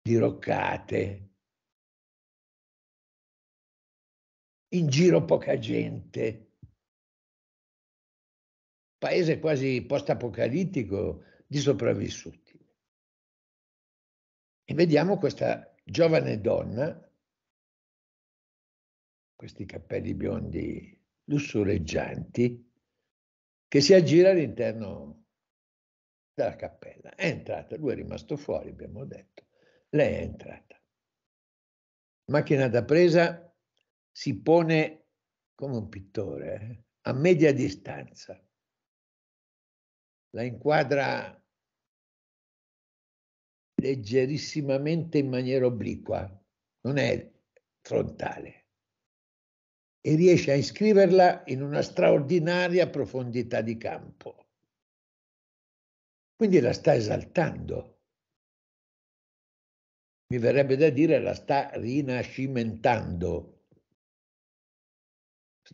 diroccate, in giro poca gente, paese quasi post-apocalittico di sopravvissuti. E vediamo questa giovane donna, questi capelli biondi lussureggianti, che si aggira all'interno dalla cappella. È entrata, lui è rimasto fuori, abbiamo detto. Lei è entrata. Macchina da presa si pone come un pittore, eh? a media distanza. La inquadra leggerissimamente in maniera obliqua, non è frontale, e riesce a iscriverla in una straordinaria profondità di campo. Quindi la sta esaltando. Mi verrebbe da dire la sta rinascimentando.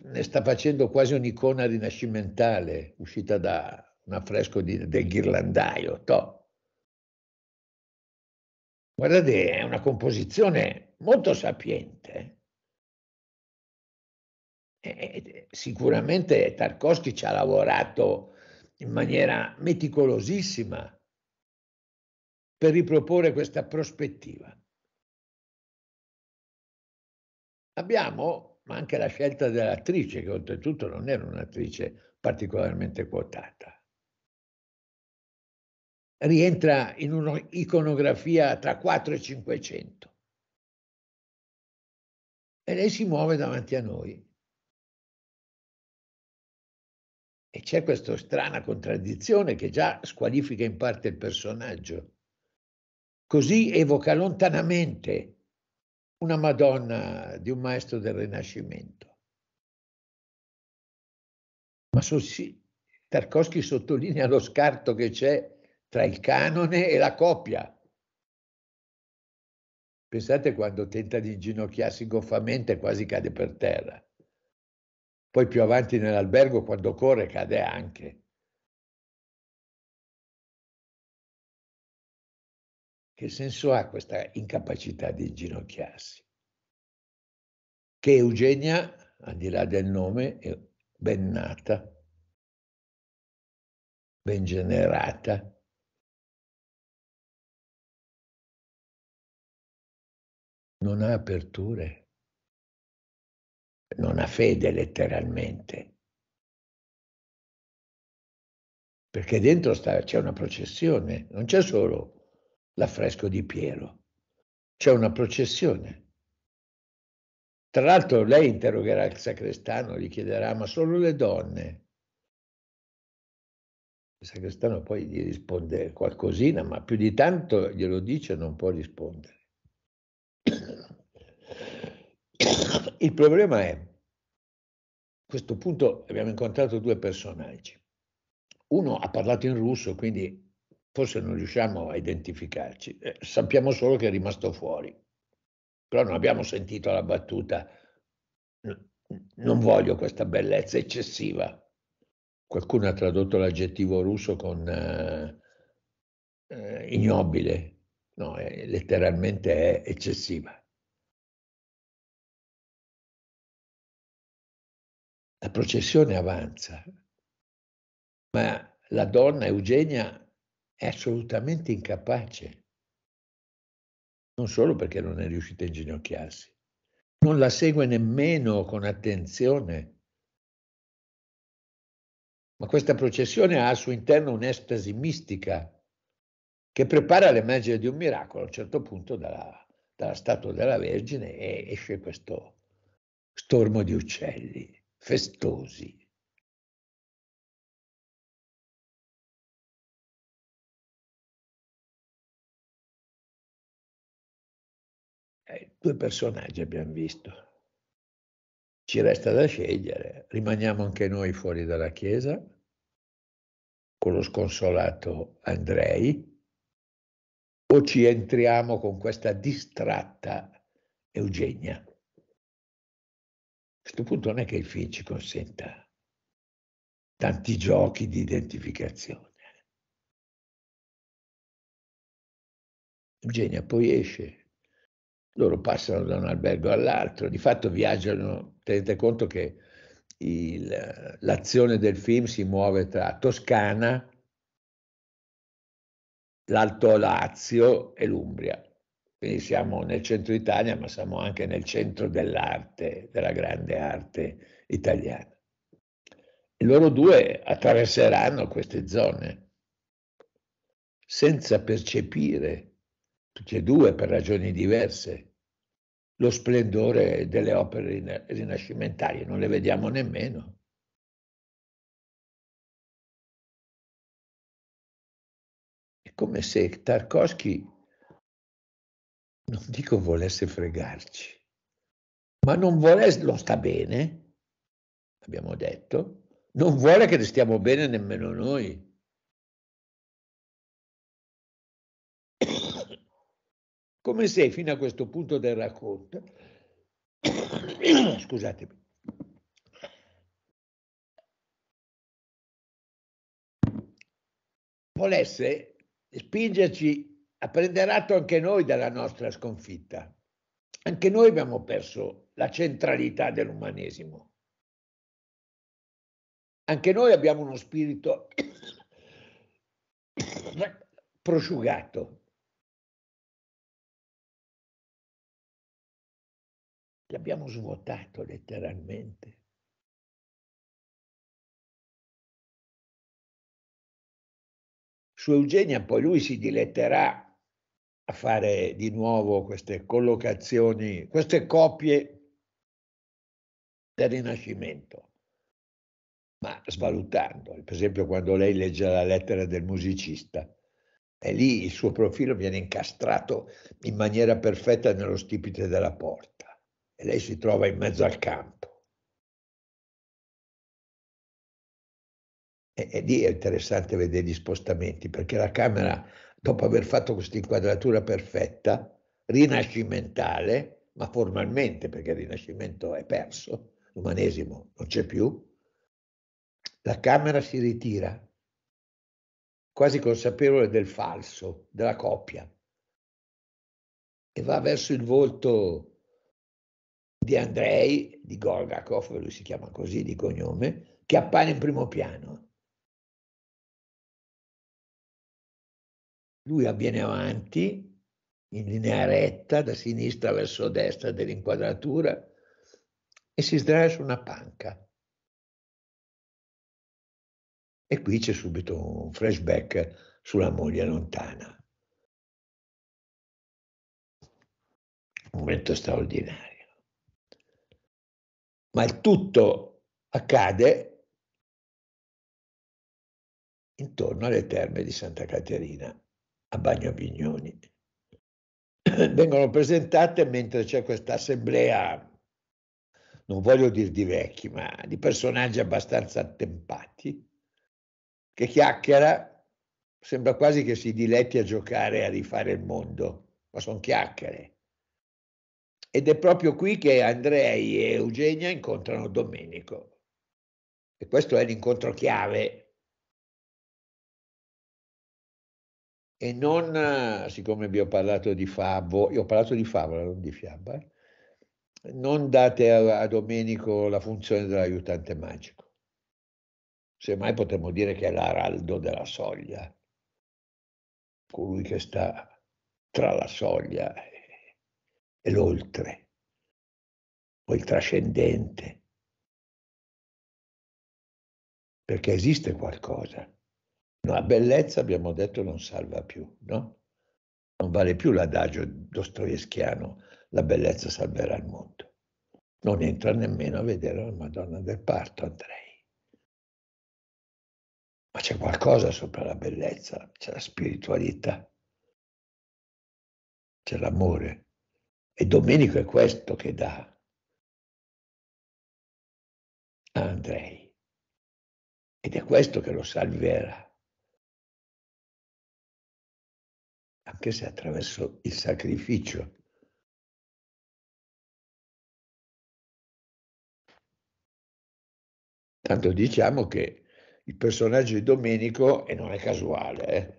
Ne sta facendo quasi un'icona rinascimentale, uscita da un affresco di, del ghirlandaio. Toh. Guardate, è una composizione molto sapiente. E sicuramente Tarkovsky ci ha lavorato in maniera meticolosissima per riproporre questa prospettiva. Abbiamo anche la scelta dell'attrice, che oltretutto non era un'attrice particolarmente quotata. Rientra in un'iconografia tra 4 e 500. E lei si muove davanti a noi E c'è questa strana contraddizione che già squalifica in parte il personaggio. Così evoca lontanamente una Madonna di un maestro del Rinascimento. Ma sossi, Tarkovsky sottolinea lo scarto che c'è tra il canone e la coppia. Pensate quando tenta di inginocchiarsi goffamente quasi cade per terra. Poi più avanti nell'albergo, quando corre, cade anche. Che senso ha questa incapacità di inginocchiarsi? Che Eugenia, al di là del nome, è ben nata, ben generata, non ha aperture non ha fede letteralmente. Perché dentro sta, c'è una processione, non c'è solo l'affresco di Piero, c'è una processione. Tra l'altro lei interrogerà il sacrestano, gli chiederà ma solo le donne. Il sacrestano poi gli risponde qualcosina, ma più di tanto glielo dice non può rispondere. Il problema è, a questo punto abbiamo incontrato due personaggi. Uno ha parlato in russo, quindi forse non riusciamo a identificarci, eh, sappiamo solo che è rimasto fuori, però non abbiamo sentito la battuta, non voglio questa bellezza eccessiva. Qualcuno ha tradotto l'aggettivo russo con eh, ignobile, no, letteralmente è eccessiva. La processione avanza, ma la donna Eugenia è assolutamente incapace, non solo perché non è riuscita a inginocchiarsi, non la segue nemmeno con attenzione. Ma questa processione ha al suo interno un'estasi mistica che prepara l'emergere di un miracolo a un certo punto dalla, dalla statua della Vergine e esce questo stormo di uccelli festosi Eh, due personaggi abbiamo visto. Ci resta da scegliere. Rimaniamo anche noi fuori dalla chiesa con lo sconsolato Andrei o ci entriamo con questa distratta Eugenia questo punto non è che il film ci consenta tanti giochi di identificazione. Eugenia poi esce, loro passano da un albergo all'altro, di fatto viaggiano, tenete conto che il, l'azione del film si muove tra Toscana, l'Alto Lazio e l'Umbria. Quindi siamo nel centro Italia, ma siamo anche nel centro dell'arte, della grande arte italiana. E loro due attraverseranno queste zone senza percepire, tutti e due per ragioni diverse, lo splendore delle opere rinascimentali, non le vediamo nemmeno. È come se Tarkovsky non dico volesse fregarci, ma non vuole, lo sta bene, abbiamo detto, non vuole che ne stiamo bene nemmeno noi. *coughs* Come se fino a questo punto del racconto, *coughs* scusatemi, volesse spingerci a prendere atto anche noi della nostra sconfitta. Anche noi abbiamo perso la centralità dell'umanesimo. Anche noi abbiamo uno spirito *coughs* prosciugato. L'abbiamo svuotato letteralmente. Su Eugenia poi lui si diletterà a fare di nuovo queste collocazioni, queste copie del Rinascimento, ma mm. svalutando, Per esempio quando lei legge la lettera del musicista, e lì il suo profilo viene incastrato in maniera perfetta nello stipite della porta e lei si trova in mezzo al campo. E, e lì è interessante vedere gli spostamenti perché la camera dopo aver fatto questa inquadratura perfetta, rinascimentale, ma formalmente, perché il Rinascimento è perso, l'umanesimo non c'è più, la Camera si ritira, quasi consapevole del falso, della coppia, e va verso il volto di Andrei, di Gorgakov, lui si chiama così di cognome, che appare in primo piano lui avviene avanti in linea retta da sinistra verso destra dell'inquadratura e si sdraia su una panca. E qui c'è subito un flashback sulla moglie lontana. Un momento straordinario. Ma il tutto accade intorno alle terme di Santa Caterina a Bagnovignoni. *clears throat* Vengono presentate mentre c'è questa assemblea, non voglio dire di vecchi, ma di personaggi abbastanza attempati, che chiacchiera, sembra quasi che si diletti a giocare a rifare il mondo, ma sono chiacchiere. Ed è proprio qui che Andrei e Eugenia incontrano Domenico. E questo è l'incontro chiave e non, eh, siccome vi ho parlato di Fabbo, io ho parlato di favola, non di fiaba, eh? non date a, a, Domenico la funzione dell'aiutante magico. Semmai potremmo dire che è l'araldo della soglia, colui che sta tra la soglia e, e l'oltre, o il trascendente, perché esiste qualcosa la bellezza, abbiamo detto, non salva più, no? Non vale più l'adagio dostoevskiano, la bellezza salverà il mondo. Non entra nemmeno a vedere la Madonna del Parto, Andrei. Ma c'è qualcosa sopra la bellezza, c'è la spiritualità, c'è l'amore. E Domenico è questo che dà a Andrei. Ed è questo che lo salverà. anche se attraverso il sacrificio. Tanto diciamo che il personaggio di Domenico, e non è casuale, eh,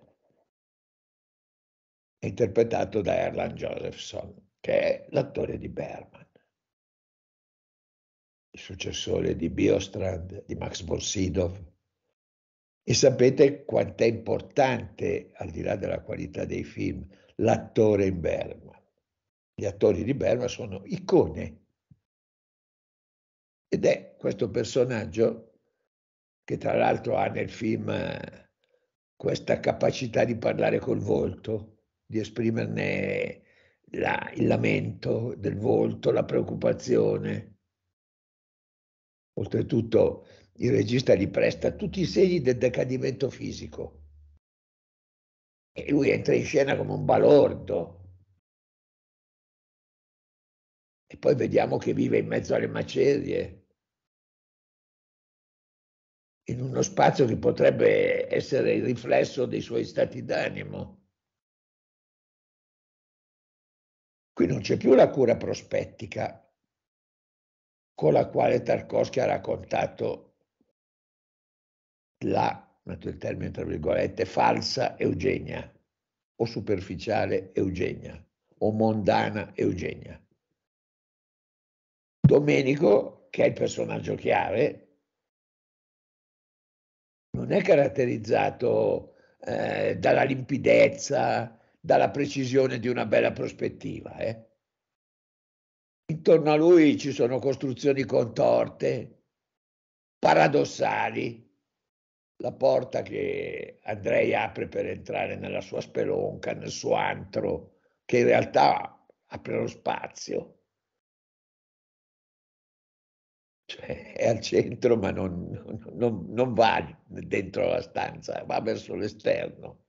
è interpretato da Erlan Josephson, che è l'attore di Berman, il successore di Biostrand, di Max Borsidov e sapete quant'è importante, al di là della qualità dei film, l'attore in Berma. Gli attori di Berma sono icone. Ed è questo personaggio che tra l'altro ha nel film eh, questa capacità di parlare col volto, di esprimerne la, il lamento del volto, la preoccupazione. Oltretutto il regista gli presta tutti i segni del decadimento fisico. E lui entra in scena come un balordo. E poi vediamo che vive in mezzo alle macerie, in uno spazio che potrebbe essere il riflesso dei suoi stati d'animo. Qui non c'è più la cura prospettica con la quale Tarkovsky ha raccontato la, metto il termine tra virgolette, falsa Eugenia o superficiale Eugenia o mondana Eugenia. Domenico, che è il personaggio chiave, non è caratterizzato eh, dalla limpidezza, dalla precisione di una bella prospettiva. Eh? Intorno a lui ci sono costruzioni contorte, paradossali, la porta che Andrei apre per entrare nella sua spelonca, nel suo antro, che in realtà apre lo spazio. Cioè, è al centro ma non, non, non va dentro la stanza, va verso l'esterno.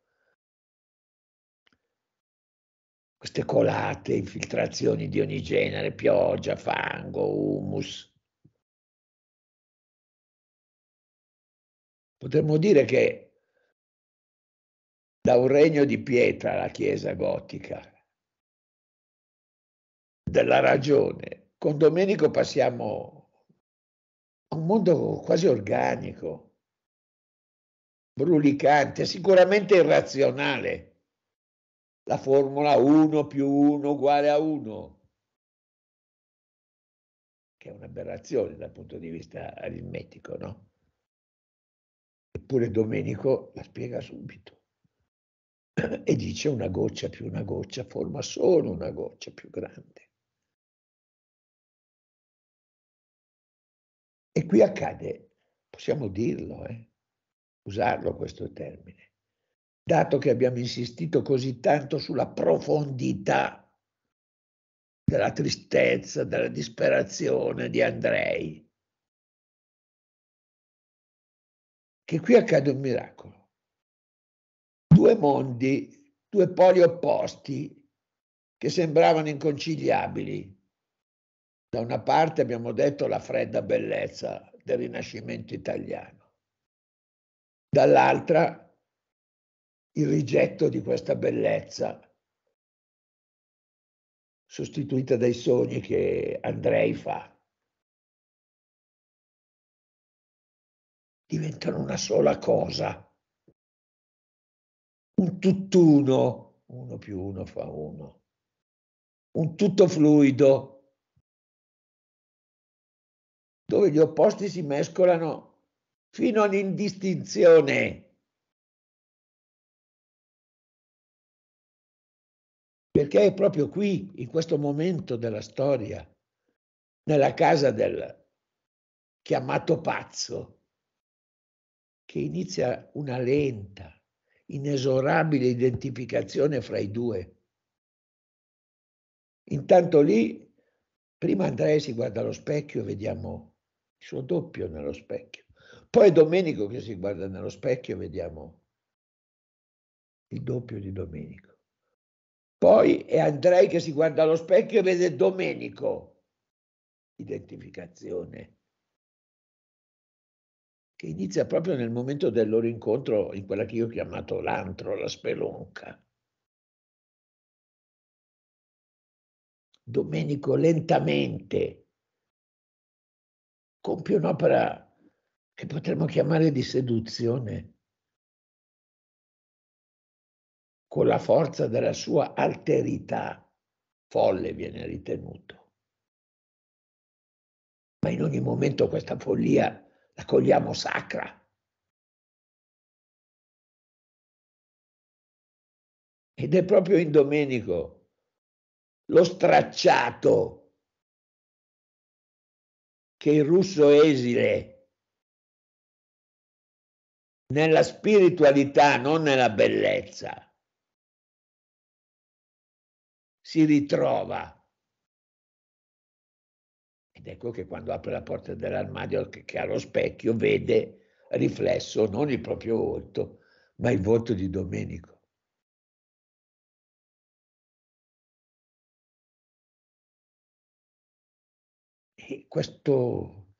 Queste colate, infiltrazioni di ogni genere, pioggia, fango, humus Potremmo dire che da un regno di pietra la Chiesa gotica, della ragione. Con Domenico passiamo a un mondo quasi organico, brulicante, sicuramente irrazionale. La formula 1 più 1 uguale a 1, che è un'aberrazione dal punto di vista aritmetico, no? Eppure Domenico la spiega subito *clears throat* e dice una goccia più una goccia forma solo una goccia più grande. E qui accade, possiamo dirlo, eh? usarlo questo termine, dato che abbiamo insistito così tanto sulla profondità della tristezza, della disperazione di Andrei, che qui accade un miracolo. Due mondi, due poli opposti che sembravano inconciliabili. Da una parte abbiamo detto la fredda bellezza del Rinascimento italiano, dall'altra il rigetto di questa bellezza sostituita dai sogni che Andrei fa. diventano una sola cosa, un tutt'uno, uno più uno fa uno, un tutto fluido, dove gli opposti si mescolano fino all'indistinzione. Perché è proprio qui, in questo momento della storia, nella casa del chiamato pazzo, che inizia una lenta, inesorabile identificazione fra i due. Intanto lì, prima Andrea si guarda allo specchio e vediamo il suo doppio nello specchio. Poi Domenico che si guarda nello specchio e vediamo il doppio di Domenico. Poi è Andrei che si guarda allo specchio e vede Domenico. Identificazione che inizia proprio nel momento del loro incontro in quella che io ho chiamato l'antro, la spelonca. Domenico lentamente compie un'opera che potremmo chiamare di seduzione con la forza della sua alterità, folle viene ritenuto. Ma in ogni momento questa follia la cogliamo sacra. Ed è proprio in Domenico lo stracciato che il russo esile nella spiritualità, non nella bellezza, si ritrova ed ecco che quando apre la porta dell'armadio che ha lo specchio vede riflesso non il proprio volto, ma il volto di Domenico. E questo,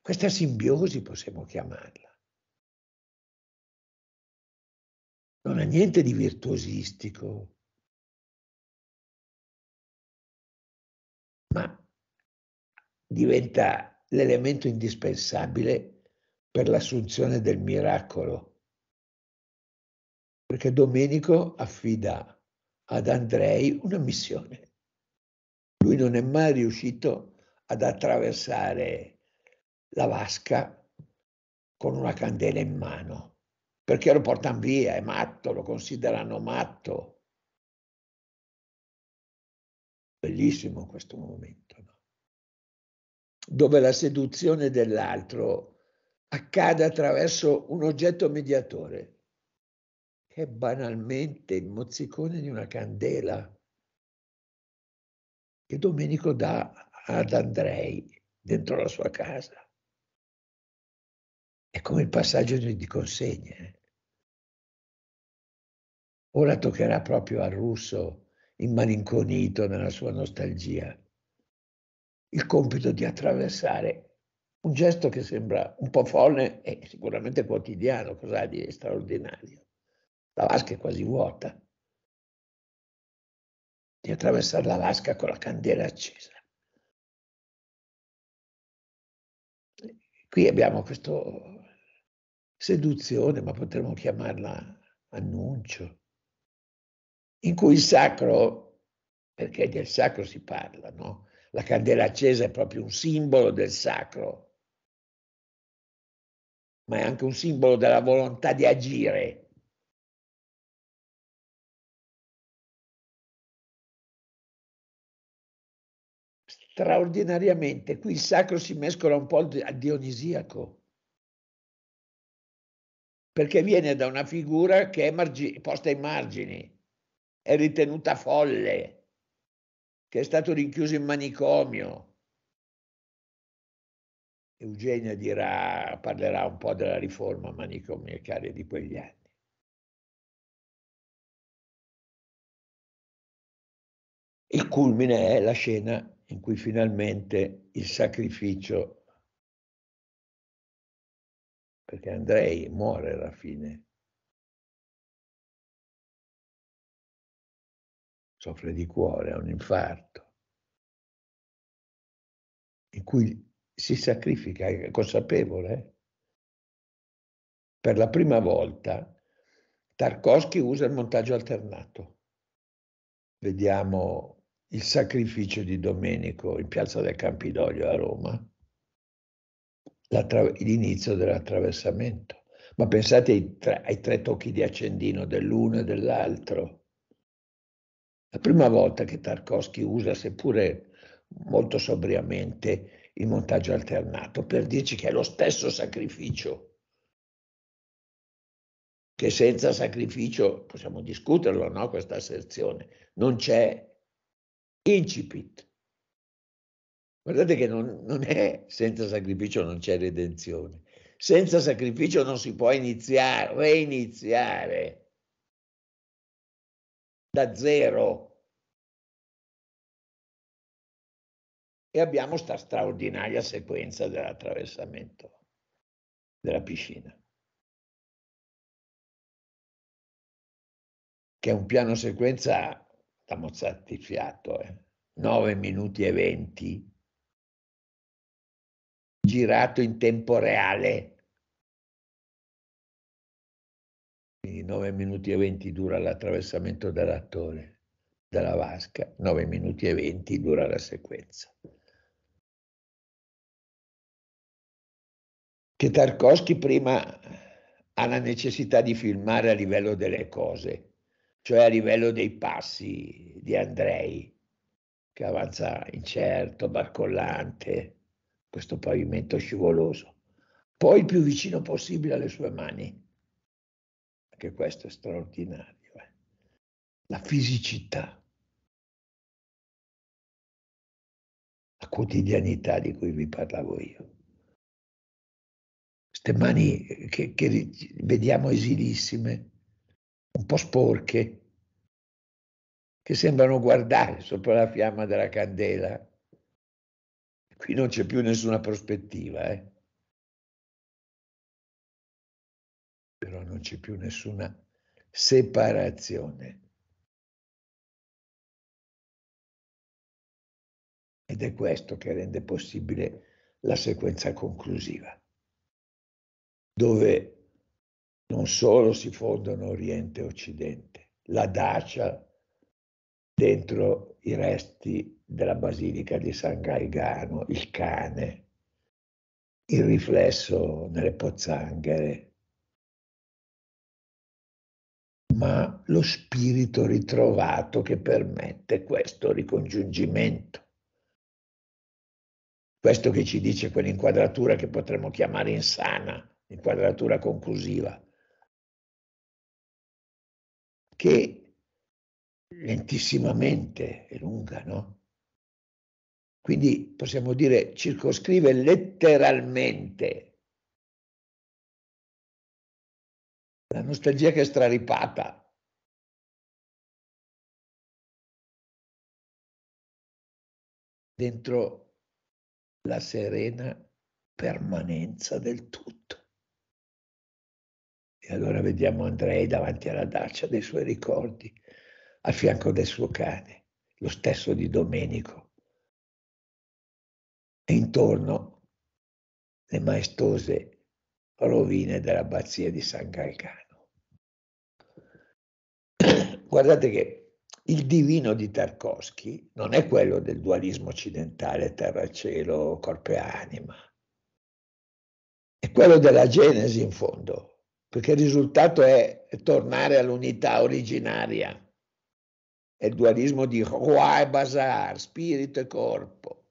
questa simbiosi possiamo chiamarla. Non ha niente di virtuosistico, ma diventa l'elemento indispensabile per l'assunzione del miracolo, perché Domenico affida ad Andrei una missione. Lui non è mai riuscito ad attraversare la vasca con una candela in mano, perché lo portano via, è matto, lo considerano matto. Bellissimo questo momento. No? dove la seduzione dell'altro accade attraverso un oggetto mediatore, che è banalmente il mozzicone di una candela che Domenico dà ad Andrei dentro la sua casa. È come il passaggio di consegne. Eh. Ora toccherà proprio al russo, immalinconito nella sua nostalgia, il compito di attraversare un gesto che sembra un po' folle e sicuramente quotidiano, cosa di straordinario? La vasca è quasi vuota. Di attraversare la vasca con la candela accesa. Qui abbiamo questa seduzione, ma potremmo chiamarla annuncio, in cui il sacro, perché del sacro si parla, no? La candela accesa è proprio un simbolo del sacro, ma è anche un simbolo della volontà di agire. straordinariamente qui il sacro si mescola un po' al dionisiaco perché viene da una figura che è margi- posta ai margini è ritenuta folle che è stato rinchiuso in manicomio. Eugenia dirà, parlerà un po' della riforma manicomiacale di quegli anni. Il culmine è la scena in cui finalmente il sacrificio, perché Andrei muore alla fine, soffre di cuore, ha un infarto, in cui si sacrifica, è consapevole. Per la prima volta Tarkovsky usa il montaggio alternato. Vediamo il sacrificio di Domenico in piazza del Campidoglio a Roma, l'inizio dell'attraversamento. Ma pensate ai tre, ai tre tocchi di accendino dell'uno e dell'altro la prima volta che Tarkovsky usa, seppure molto sobriamente, il montaggio alternato per dirci che è lo stesso sacrificio, che senza sacrificio, possiamo discuterlo, no, questa asserzione, non c'è incipit. Guardate che non, non è senza sacrificio non c'è redenzione. Senza sacrificio non si può iniziare, reiniziare da zero. E abbiamo questa straordinaria sequenza dell'attraversamento della piscina. Che è un piano sequenza da mozzarti fiato, eh? 9 minuti e 20, girato in tempo reale Quindi 9 minuti e 20 dura l'attraversamento dell'attore della vasca, 9 minuti e 20 dura la sequenza. Che Tarkovsky prima ha la necessità di filmare a livello delle cose, cioè a livello dei passi di Andrei, che avanza incerto, barcollante, questo pavimento scivoloso, poi il più vicino possibile alle sue mani anche questo è straordinario, eh? la fisicità, la quotidianità di cui vi parlavo io. Queste mani che, che vediamo esilissime, un po' sporche, che sembrano guardare sopra la fiamma della candela. Qui non c'è più nessuna prospettiva. Eh? c'è più nessuna separazione. Ed è questo che rende possibile la sequenza conclusiva, dove non solo si fondono Oriente e Occidente, la Dacia dentro i resti della Basilica di San Galgano, il cane, il riflesso nelle pozzanghere, ma lo spirito ritrovato che permette questo ricongiungimento. Questo che ci dice quell'inquadratura che potremmo chiamare insana, inquadratura conclusiva, che lentissimamente è lunga, no? Quindi possiamo dire circoscrive letteralmente la nostalgia che è straripata. Dentro la serena permanenza del tutto. E allora vediamo Andrei davanti alla dacia dei suoi ricordi, a fianco del suo cane, lo stesso di Domenico. E intorno le maestose rovine dell'abbazia di San Galgano. Guardate che il divino di Tarkovsky non è quello del dualismo occidentale, terra-cielo, corpo e anima, è quello della Genesi in fondo, perché il risultato è tornare all'unità originaria. È il dualismo di Roi e Bazar, spirito e corpo,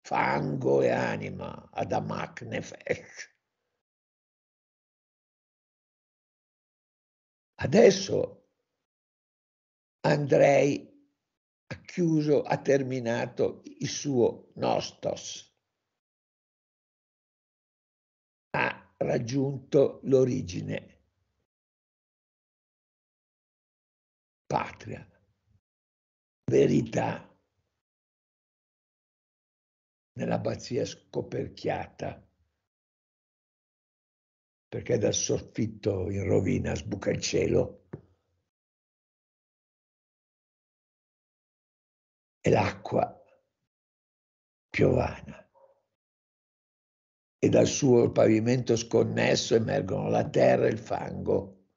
fango e anima, Adamak Nefesh. Adesso Andrei ha chiuso, ha terminato il suo nostos. Ha raggiunto l'origine. Patria. Verità. Nell'abbazia scoperchiata. Perché dal soffitto in rovina sbuca il cielo e l'acqua piovana e dal suo pavimento sconnesso emergono la terra e il fango,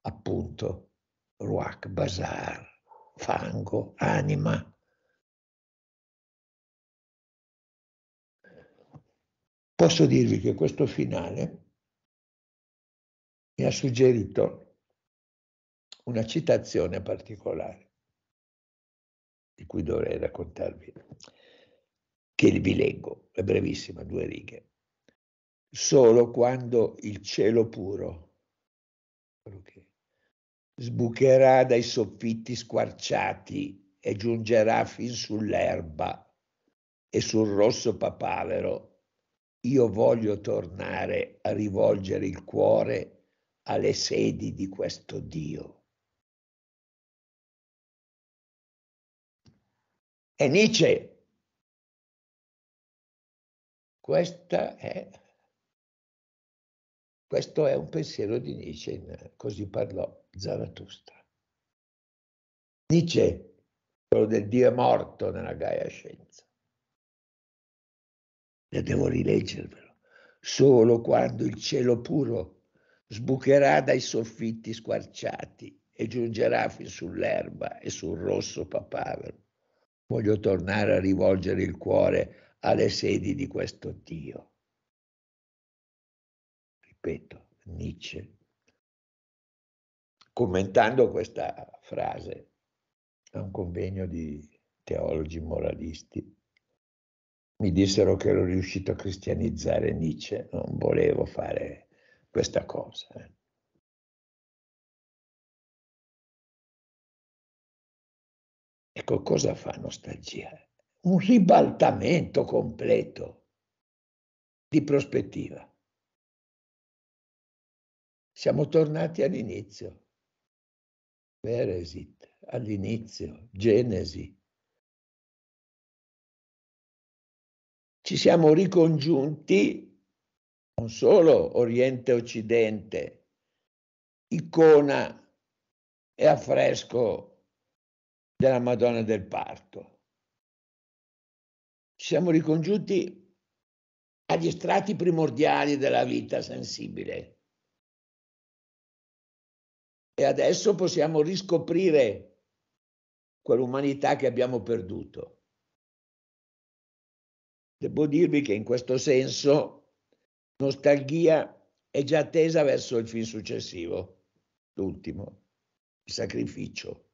appunto, Ruach Bazar, fango, anima. Posso dirvi che questo finale mi ha suggerito una citazione particolare di cui dovrei raccontarvi, che vi leggo, è brevissima, due righe. Solo quando il cielo puro okay, sbucherà dai soffitti squarciati e giungerà fin sull'erba e sul rosso papavero, io voglio tornare a rivolgere il cuore alle sedi di questo Dio. È Nietzsche. Questa è, questo è un pensiero di Nietzsche, così parlò Zarathustra. Nietzsche, quello del Dio morto nella Gaia Scienza. E devo rileggervelo. Solo quando il cielo puro sbucherà dai soffitti squarciati e giungerà fin sull'erba e sul rosso papavero voglio tornare a rivolgere il cuore alle sedi di questo Dio. Ripeto, Nietzsche. Commentando questa frase a un convegno di teologi moralisti, mi dissero che ero riuscito a cristianizzare Nietzsche, non volevo fare questa cosa. Eh. Ecco cosa fa nostalgia. Un ribaltamento completo di prospettiva. Siamo tornati all'inizio. Veresit, all'inizio, Genesi. Ci siamo ricongiunti non solo Oriente-Occidente, icona e affresco della Madonna del Parto. Ci siamo ricongiunti agli strati primordiali della vita sensibile e adesso possiamo riscoprire quell'umanità che abbiamo perduto. Devo dirvi che in questo senso nostalgia è già tesa verso il film successivo, l'ultimo, il sacrificio.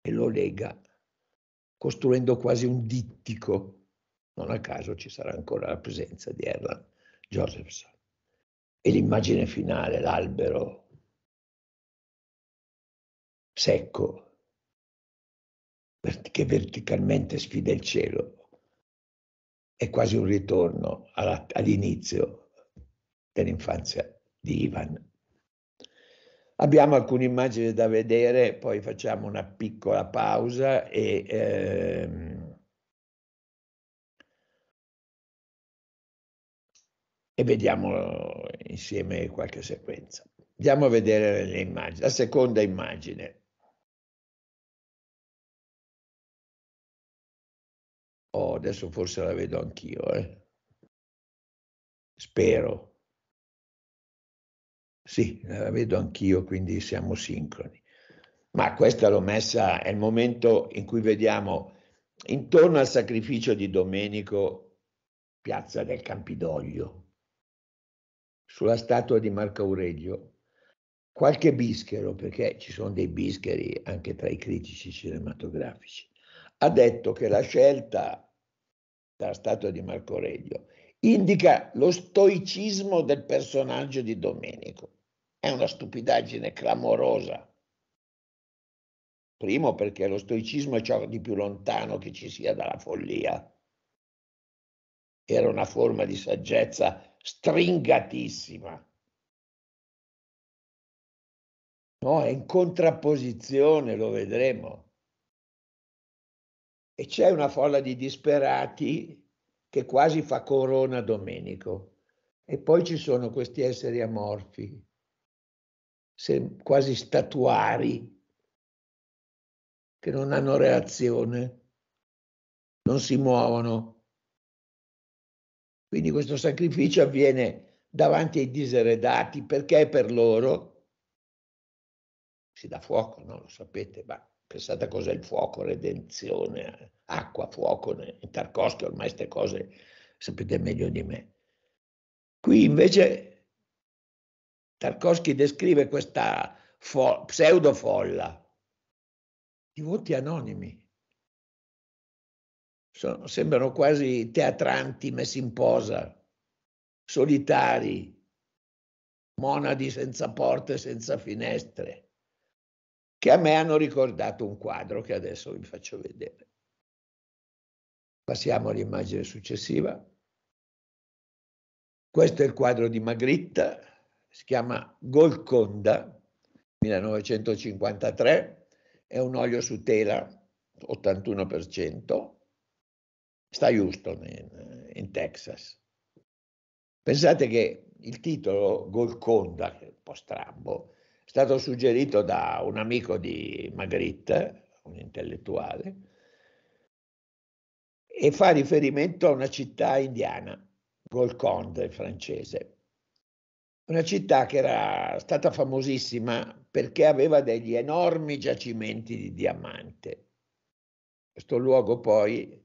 e lo lega, costruendo quasi un dittico. Non a caso ci sarà ancora la presenza di Erland Josephson. E l'immagine finale, l'albero secco che verticalmente sfida il cielo. È quasi un ritorno all'inizio dell'infanzia di Ivan. Abbiamo alcune immagini da vedere, poi facciamo una piccola pausa e ehm, e vediamo insieme qualche sequenza. Andiamo a vedere le immagini, la seconda immagine. Oh, adesso forse la vedo anch'io, eh. Spero. Sì, eh, la vedo anch'io, quindi siamo sincroni. Ma questa l'ho messa, è il momento in cui vediamo intorno al sacrificio di Domenico, piazza del Campidoglio, sulla statua di Marco Aurelio, qualche bischero, perché ci sono dei bischeri anche tra i critici cinematografici, ha detto che la scelta della statua di Marco Aurelio indica lo stoicismo del personaggio di Domenico. È una stupidaggine clamorosa. Primo perché lo stoicismo è ciò di più lontano che ci sia dalla follia. Era una forma di saggezza stringatissima. No, è in contrapposizione, lo vedremo. E c'è una folla di disperati che quasi fa corona a Domenico. E poi ci sono questi esseri amorfi quasi statuari che non hanno reazione, non si muovono. Quindi questo sacrificio avviene davanti ai diseredati perché per loro si dà fuoco, no? lo sapete, ma pensate a cos'è il fuoco, redenzione, acqua, fuoco, in ormai queste cose sapete meglio di me. Qui invece Tarkovsky descrive questa fo- pseudo-folla di voti anonimi. Sono, sembrano quasi teatranti messi in posa, solitari, monadi senza porte, senza finestre, che a me hanno ricordato un quadro che adesso vi faccio vedere. Passiamo all'immagine successiva. Questo è il quadro di Magritte, si chiama Golconda 1953, è un olio su tela 81%, sta a Houston in, in Texas. Pensate che il titolo Golconda, che è un po' strambo, è stato suggerito da un amico di Magritte, un intellettuale, e fa riferimento a una città indiana, Golconda in francese una città che era stata famosissima perché aveva degli enormi giacimenti di diamante. Questo luogo poi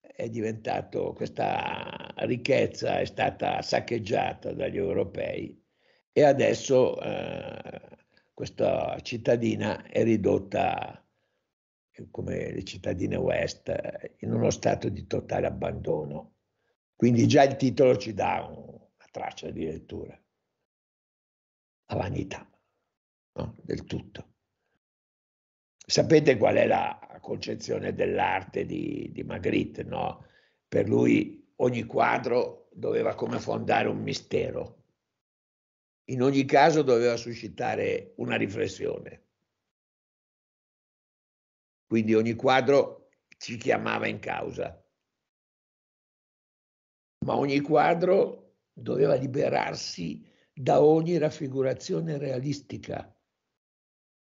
è diventato, questa ricchezza è stata saccheggiata dagli europei e adesso eh, questa cittadina è ridotta come le cittadine West in uno stato di totale abbandono. Quindi già il titolo ci dà una traccia addirittura la vanità no? del tutto. Sapete qual è la concezione dell'arte di, di Magritte? No? Per lui ogni quadro doveva come fondare un mistero, in ogni caso doveva suscitare una riflessione. Quindi ogni quadro ci chiamava in causa, ma ogni quadro doveva liberarsi da ogni raffigurazione realistica,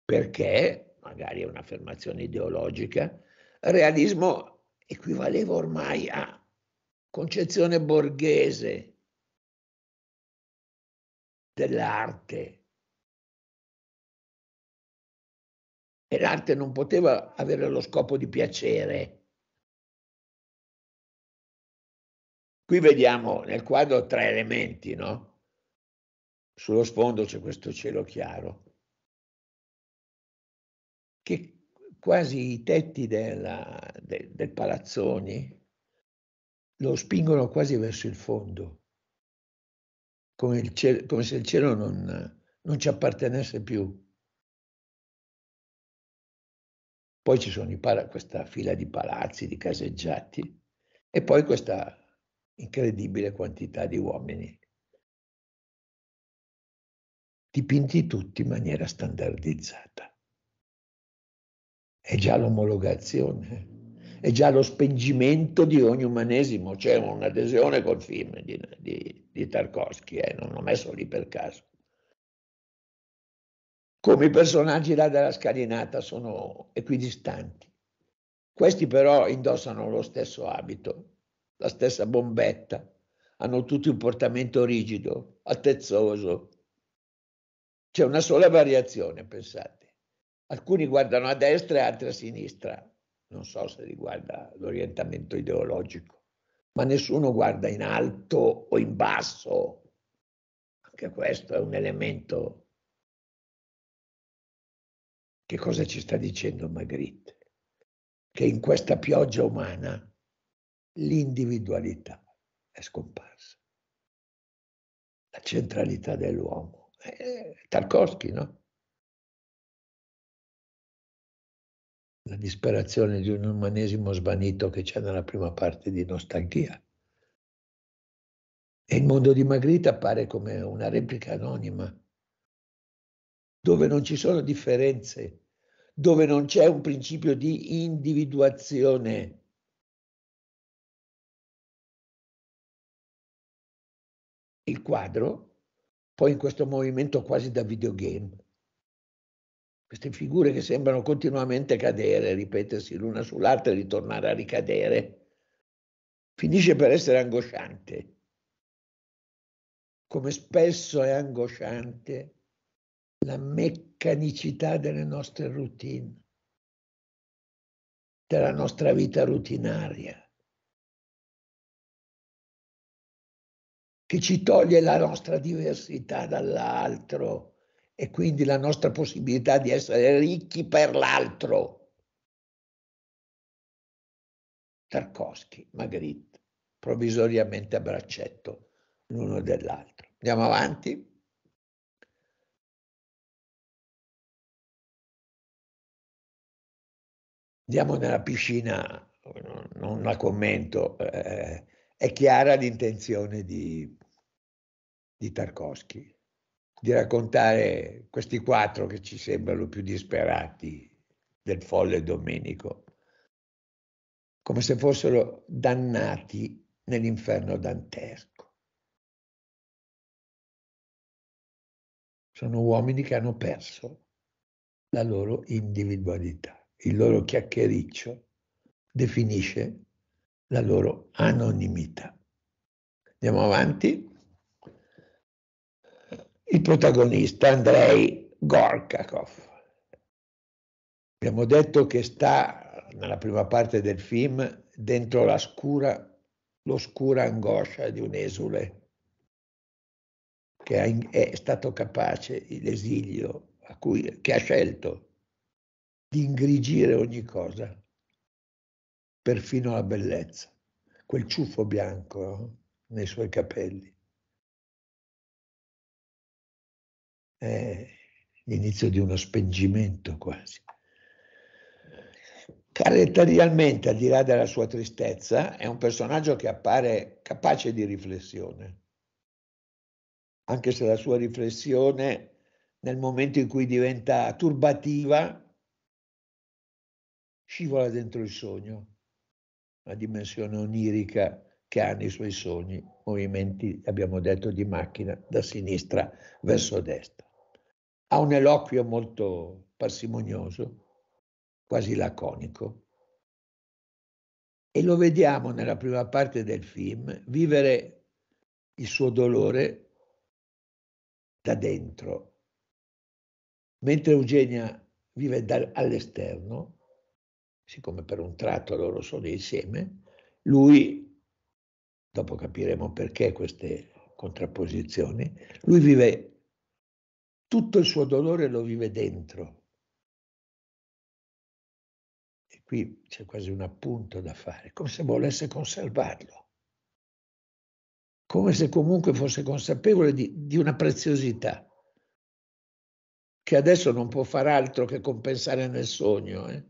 perché, magari è un'affermazione ideologica, realismo equivaleva ormai a concezione borghese dell'arte. E l'arte non poteva avere lo scopo di piacere. Qui vediamo nel quadro tre elementi, no? sullo sfondo c'è questo cielo chiaro, che quasi i tetti della, de, del palazzoni lo spingono quasi verso il fondo, come, il cielo, come se il cielo non, non ci appartenesse più. Poi ci sono para, questa fila di palazzi, di caseggiati e poi questa incredibile quantità di uomini dipinti tutti in maniera standardizzata. È già l'omologazione, eh. è già lo spengimento di ogni umanesimo, c'è un'adesione col film di, di, di Tarkovsky, eh? non l'ho messo lì per caso. Come i personaggi là della scalinata sono equidistanti. Questi però indossano lo stesso abito, la stessa bombetta, hanno tutti un portamento rigido, attezzoso, c'è una sola variazione, pensate. Alcuni guardano a destra e altri a sinistra. Non so se riguarda l'orientamento ideologico, ma nessuno guarda in alto o in basso. Anche questo è un elemento. Che cosa ci sta dicendo Magritte? Che in questa pioggia umana l'individualità è scomparsa, la centralità dell'uomo eh, Tarkovsky, no? La disperazione di un umanesimo svanito che c'è nella prima parte di Nostalgia. E il mondo di Magritte appare come una replica anonima, dove non ci sono differenze, dove non c'è un principio di individuazione. Il quadro poi in questo movimento quasi da videogame. Queste figure che sembrano continuamente cadere, ripetersi l'una sull'altra e ritornare a ricadere, finisce per essere angosciante. Come spesso è angosciante la meccanicità delle nostre routine, della nostra vita rutinaria che ci toglie la nostra diversità dall'altro e quindi la nostra possibilità di essere ricchi per l'altro. Tarkovsky, Magritte, provvisoriamente a braccetto l'uno dell'altro. Andiamo avanti. Andiamo nella piscina, non la commento, eh, è chiara l'intenzione di, di Tarkovsky, di raccontare questi quattro che ci sembrano più disperati del folle Domenico, come se fossero dannati nell'inferno dantesco. Sono uomini che hanno perso la loro individualità, il loro chiacchiericcio definisce la loro anonimità. Andiamo avanti il protagonista Andrei Gorkakov. Abbiamo detto che sta nella prima parte del film dentro la scura, l'oscura angoscia di un esule che è stato capace, l'esilio cui, che ha scelto di ingrigire ogni cosa, perfino la bellezza, quel ciuffo bianco nei suoi capelli. è l'inizio di uno spengimento quasi. Caratterialmente, al di là della sua tristezza, è un personaggio che appare capace di riflessione, anche se la sua riflessione nel momento in cui diventa turbativa scivola dentro il sogno, la dimensione onirica che ha nei suoi sogni, movimenti, abbiamo detto, di macchina da sinistra verso destra ha un eloquio molto parsimonioso, quasi laconico. E lo vediamo nella prima parte del film vivere il suo dolore da dentro, mentre Eugenia vive all'esterno, siccome per un tratto loro sono insieme, lui, dopo capiremo perché queste contrapposizioni, lui vive tutto il suo dolore lo vive dentro. E qui c'è quasi un appunto da fare, come se volesse conservarlo, come se comunque fosse consapevole di, di una preziosità che adesso non può far altro che compensare nel sogno, eh?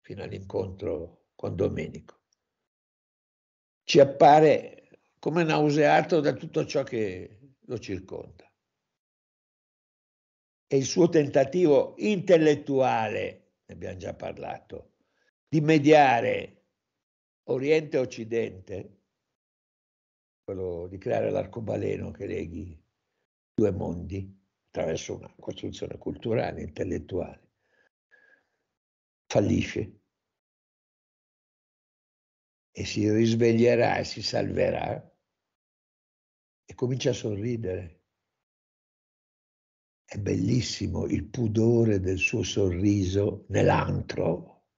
fino all'incontro con Domenico. Ci appare come nauseato da tutto ciò che lo circonda e il suo tentativo intellettuale, ne abbiamo già parlato, di mediare Oriente e Occidente, quello di creare l'arcobaleno che leghi due mondi attraverso una costruzione culturale, intellettuale, fallisce e si risveglierà e si salverà e comincia a sorridere è bellissimo il pudore del suo sorriso nell'antro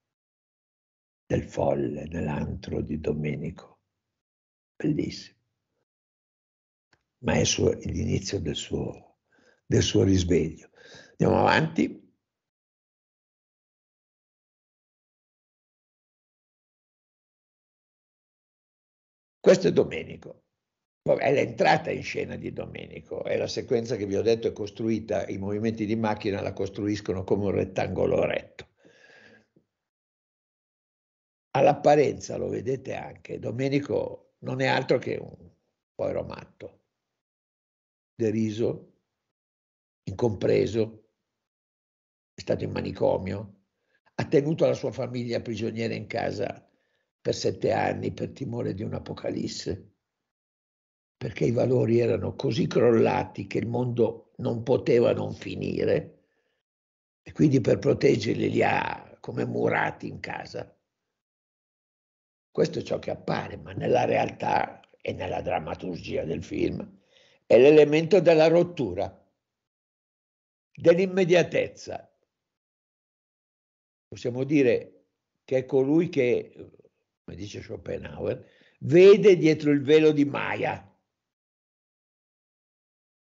del folle, nell'antro di Domenico. Bellissimo. Ma è, suo, è l'inizio del suo, del suo risveglio. Andiamo avanti. Questo è Domenico. È l'entrata in scena di Domenico, è la sequenza che vi ho detto è costruita, i movimenti di macchina la costruiscono come un rettangolo retto. All'apparenza, lo vedete anche, Domenico non è altro che un povero matto, deriso, incompreso, è stato in manicomio, ha tenuto la sua famiglia prigioniera in casa per sette anni per timore di un'apocalisse perché i valori erano così crollati che il mondo non poteva non finire e quindi per proteggerli li ha come murati in casa. Questo è ciò che appare, ma nella realtà e nella drammaturgia del film è l'elemento della rottura, dell'immediatezza. Possiamo dire che è colui che, come dice Schopenhauer, vede dietro il velo di Maya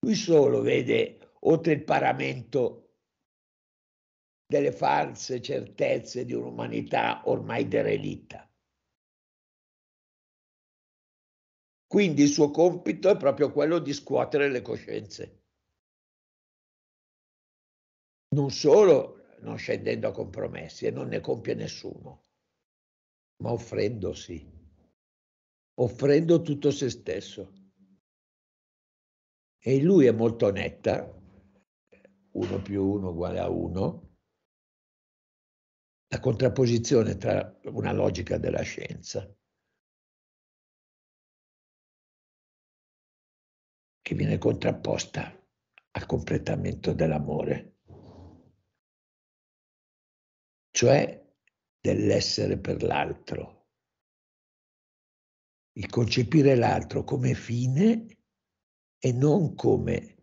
lui solo vede oltre il paramento delle false certezze di un'umanità ormai derelitta. Quindi il suo compito è proprio quello di scuotere le coscienze. Non solo non scendendo a compromessi e non ne compie nessuno, ma offrendosi, offrendo tutto se stesso e in lui è molto netta, 1 più 1 uguale a 1, la contrapposizione tra una logica della scienza che viene contrapposta al completamento dell'amore, cioè dell'essere per l'altro, il concepire l'altro come fine e non come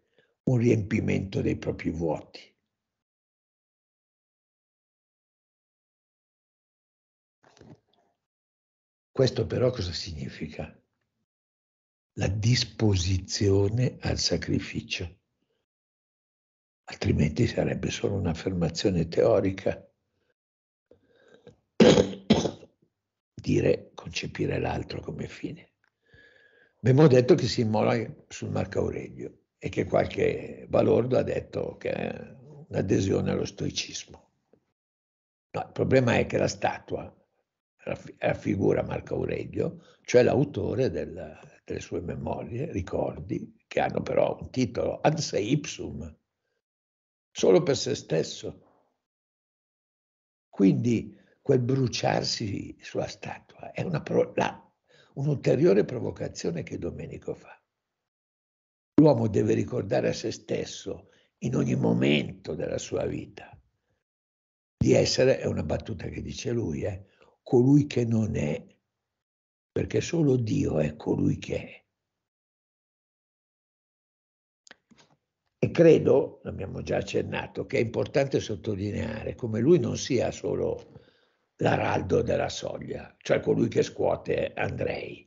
un riempimento dei propri vuoti. Questo però cosa significa? La disposizione al sacrificio, altrimenti sarebbe solo un'affermazione teorica. *coughs* Dire concepire l'altro come fine. Abbiamo detto che si immola sul Marco Aurelio e che qualche valordo ha detto che è un'adesione allo stoicismo. No, il problema è che la statua raffigura Marco Aurelio, cioè l'autore del, delle sue memorie, ricordi, che hanno però un titolo ad se ipsum, solo per se stesso. Quindi quel bruciarsi sulla statua è una pro- la un'ulteriore provocazione che Domenico fa. L'uomo deve ricordare a se stesso in ogni momento della sua vita di essere, è una battuta che dice lui, eh, colui che non è, perché solo Dio è colui che è. E credo, l'abbiamo già accennato, che è importante sottolineare come lui non sia solo l'araldo della soglia, cioè colui che scuote Andrei.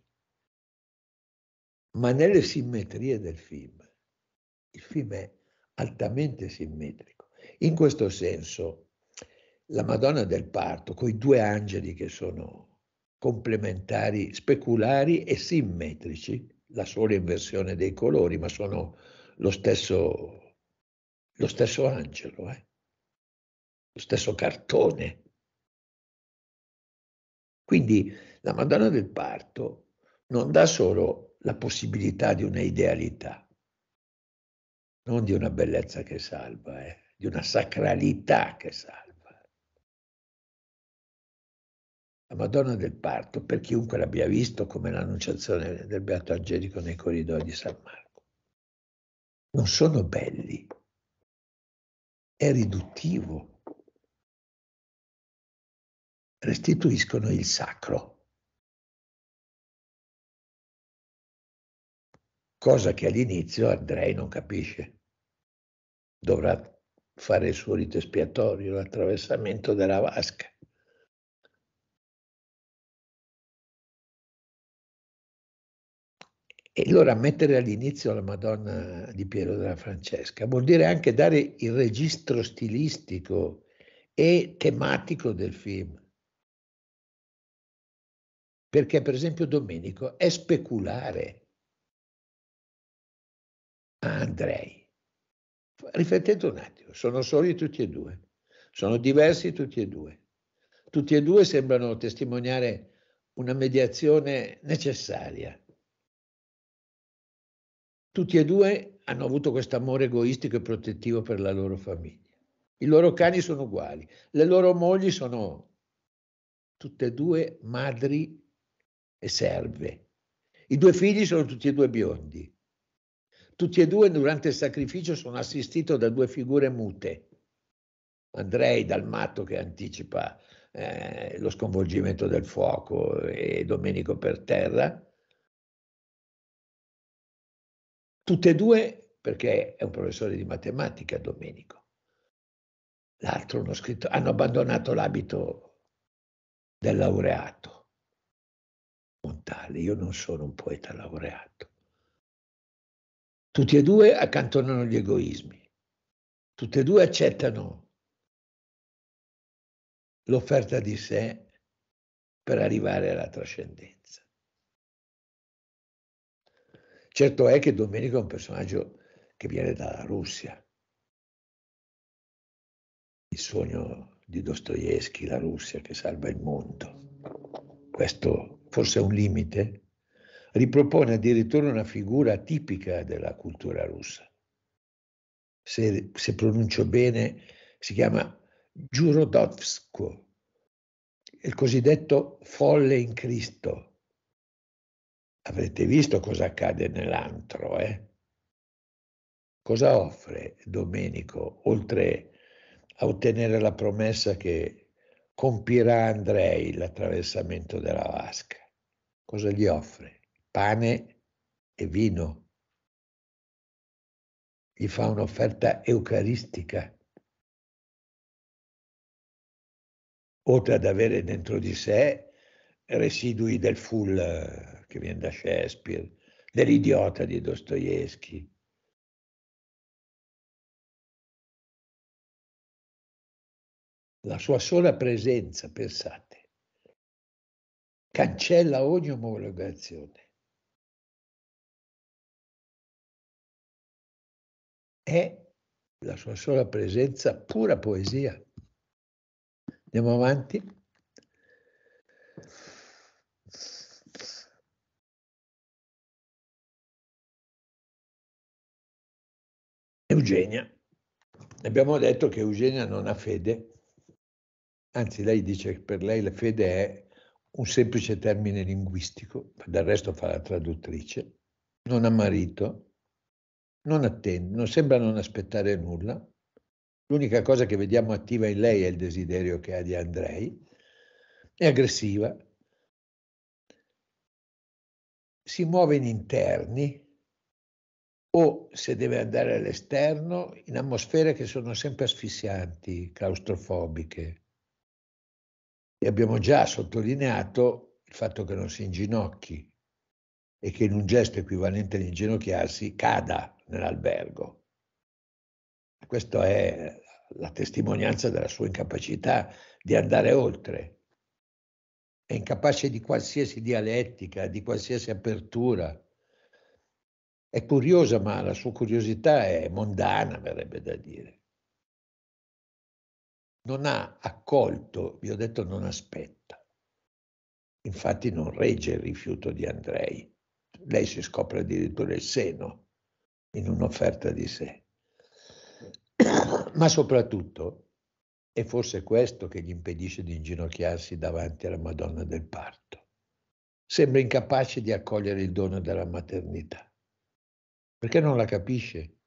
Ma nelle simmetrie del film, il film è altamente simmetrico. In questo senso, la Madonna del Parto, con i due angeli che sono complementari, speculari e simmetrici, la sola inversione dei colori, ma sono lo stesso, lo stesso angelo, eh? lo stesso cartone quindi la Madonna del Parto non dà solo la possibilità di una idealità, non di una bellezza che salva, eh, di una sacralità che salva. La Madonna del Parto, per chiunque l'abbia visto, come l'annunciazione del Beato Angelico nei corridoi di San Marco, non sono belli, è riduttivo restituiscono il sacro. Cosa che all'inizio Andrei non capisce. Dovrà fare il suo rito espiatorio, l'attraversamento della vasca. E allora mettere all'inizio la Madonna di Piero della Francesca vuol dire anche dare il registro stilistico e tematico del film perché per esempio Domenico è speculare. Andrei. Riflettete un attimo, sono soli tutti e due, sono diversi tutti e due. Tutti e due sembrano testimoniare una mediazione necessaria. Tutti e due hanno avuto questo amore egoistico e protettivo per la loro famiglia. I loro cani sono uguali, le loro mogli sono tutte e due madri e serve. I due figli sono tutti e due biondi. Tutti e due durante il sacrificio sono assistiti da due figure mute. Andrei dal matto che anticipa eh, lo sconvolgimento del fuoco e Domenico per terra. Tutte e due perché è un professore di matematica Domenico. L'altro uno scritto, hanno abbandonato l'abito del laureato mentale, io non sono un poeta laureato. Tutti e due accantonano gli egoismi, tutti e due accettano l'offerta di sé per arrivare alla trascendenza. Certo è che Domenico è un personaggio che viene dalla Russia. Il sogno di Dostoevsky, la Russia che salva il mondo. Questo forse un limite, ripropone addirittura una figura tipica della cultura russa. Se, se pronuncio bene, si chiama Giurodovsko, il cosiddetto folle in Cristo. Avrete visto cosa accade nell'antro, eh? Cosa offre Domenico, oltre a ottenere la promessa che compirà Andrei l'attraversamento della vasca? cosa gli offre? Pane e vino. Gli fa un'offerta eucaristica. Oltre ad avere dentro di sé residui del full eh, che viene da Shakespeare, dell'idiota di Dostoevsky. La sua sola presenza, pensate, cancella ogni omologazione. È la sua sola presenza pura poesia. Andiamo avanti. Eugenia. Abbiamo detto che Eugenia non ha fede, anzi lei dice che per lei la fede è un semplice termine linguistico, del resto fa la traduttrice, non ha marito, non attende, non sembra non aspettare nulla. L'unica cosa che vediamo attiva in lei è il desiderio che ha di Andrei, è aggressiva, si muove in interni o se deve andare all'esterno in atmosfere che sono sempre asfissianti, claustrofobiche, e abbiamo già sottolineato il fatto che non si inginocchi e che in un gesto equivalente all'inginocchiarsi cada nell'albergo. Questa è la testimonianza della sua incapacità di andare oltre. È incapace di qualsiasi dialettica, di qualsiasi apertura. È curiosa, ma la sua curiosità è mondana, verrebbe da dire non ha accolto, vi ho detto non aspetta. Infatti non regge il rifiuto di Andrei. Lei si scopre addirittura il seno in un'offerta di sé. Ma soprattutto è forse questo che gli impedisce di inginocchiarsi davanti alla Madonna del parto. Sembra incapace di accogliere il dono della maternità. Perché non la capisce?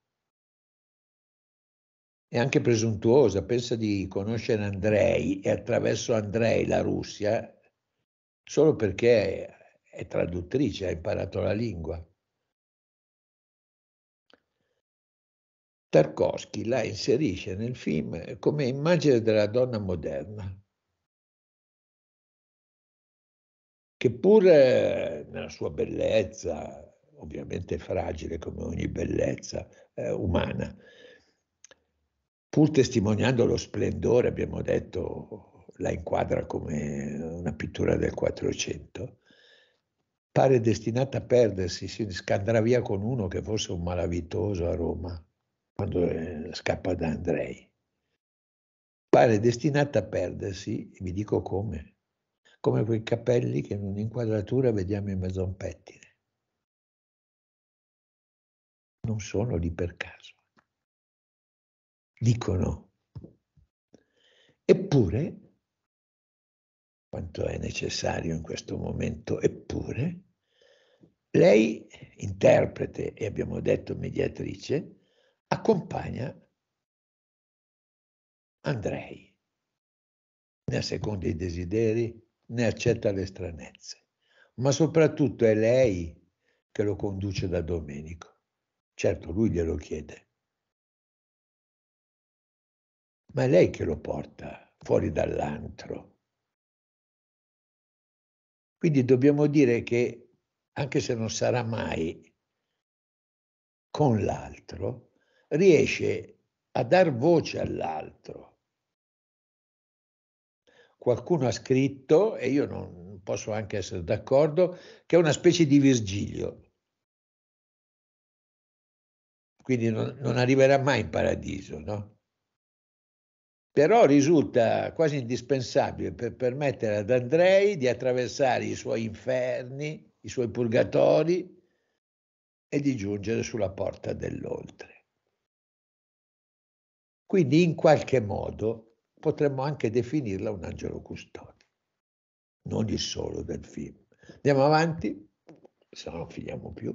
è anche presuntuosa, pensa di conoscere Andrei e attraverso Andrei la Russia solo perché è traduttrice, ha imparato la lingua. Tarkovsky la inserisce nel film come immagine della donna moderna, che pur eh, nella sua bellezza, ovviamente fragile come ogni bellezza eh, umana, pur testimoniando lo splendore, abbiamo detto, la inquadra come una pittura del 400, pare destinata a perdersi, si scandrà via con uno che fosse un malavitoso a Roma quando eh, scappa da Andrei. Pare destinata a perdersi, e vi dico come, come quei capelli che in un'inquadratura vediamo in mezzo a un pettine. Non sono lì per caso dicono. Eppure, quanto è necessario in questo momento, eppure, lei, interprete e abbiamo detto mediatrice, accompagna Andrei. Ne a i desideri, ne accetta le stranezze, ma soprattutto è lei che lo conduce da Domenico. Certo, lui glielo chiede ma è lei che lo porta fuori dall'antro. Quindi dobbiamo dire che, anche se non sarà mai con l'altro, riesce a dar voce all'altro. Qualcuno ha scritto, e io non posso anche essere d'accordo, che è una specie di Virgilio. Quindi non, non arriverà mai in paradiso, no? però risulta quasi indispensabile per permettere ad Andrei di attraversare i suoi inferni, i suoi purgatori e di giungere sulla porta dell'oltre. Quindi in qualche modo potremmo anche definirla un angelo custode, non il solo del film. Andiamo avanti, se no non finiamo più.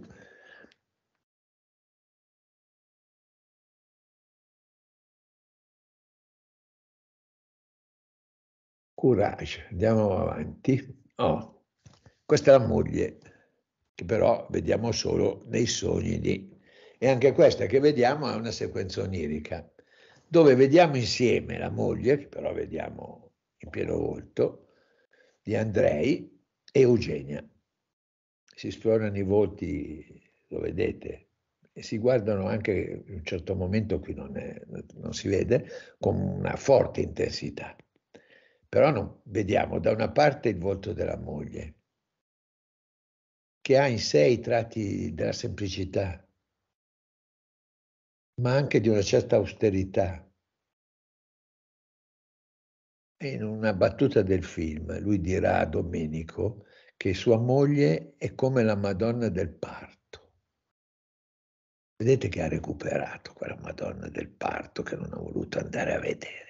Courage, andiamo avanti. Oh, questa è la moglie, che però vediamo solo nei sogni di... E anche questa che vediamo è una sequenza onirica, dove vediamo insieme la moglie, che però vediamo in pieno volto, di Andrei e Eugenia. Si esplorano i volti, lo vedete, e si guardano anche in un certo momento, qui non, è, non si vede, con una forte intensità. Però non vediamo da una parte il volto della moglie, che ha in sé i tratti della semplicità, ma anche di una certa austerità. In una battuta del film lui dirà a Domenico che sua moglie è come la Madonna del parto. Vedete che ha recuperato quella Madonna del parto che non ha voluto andare a vedere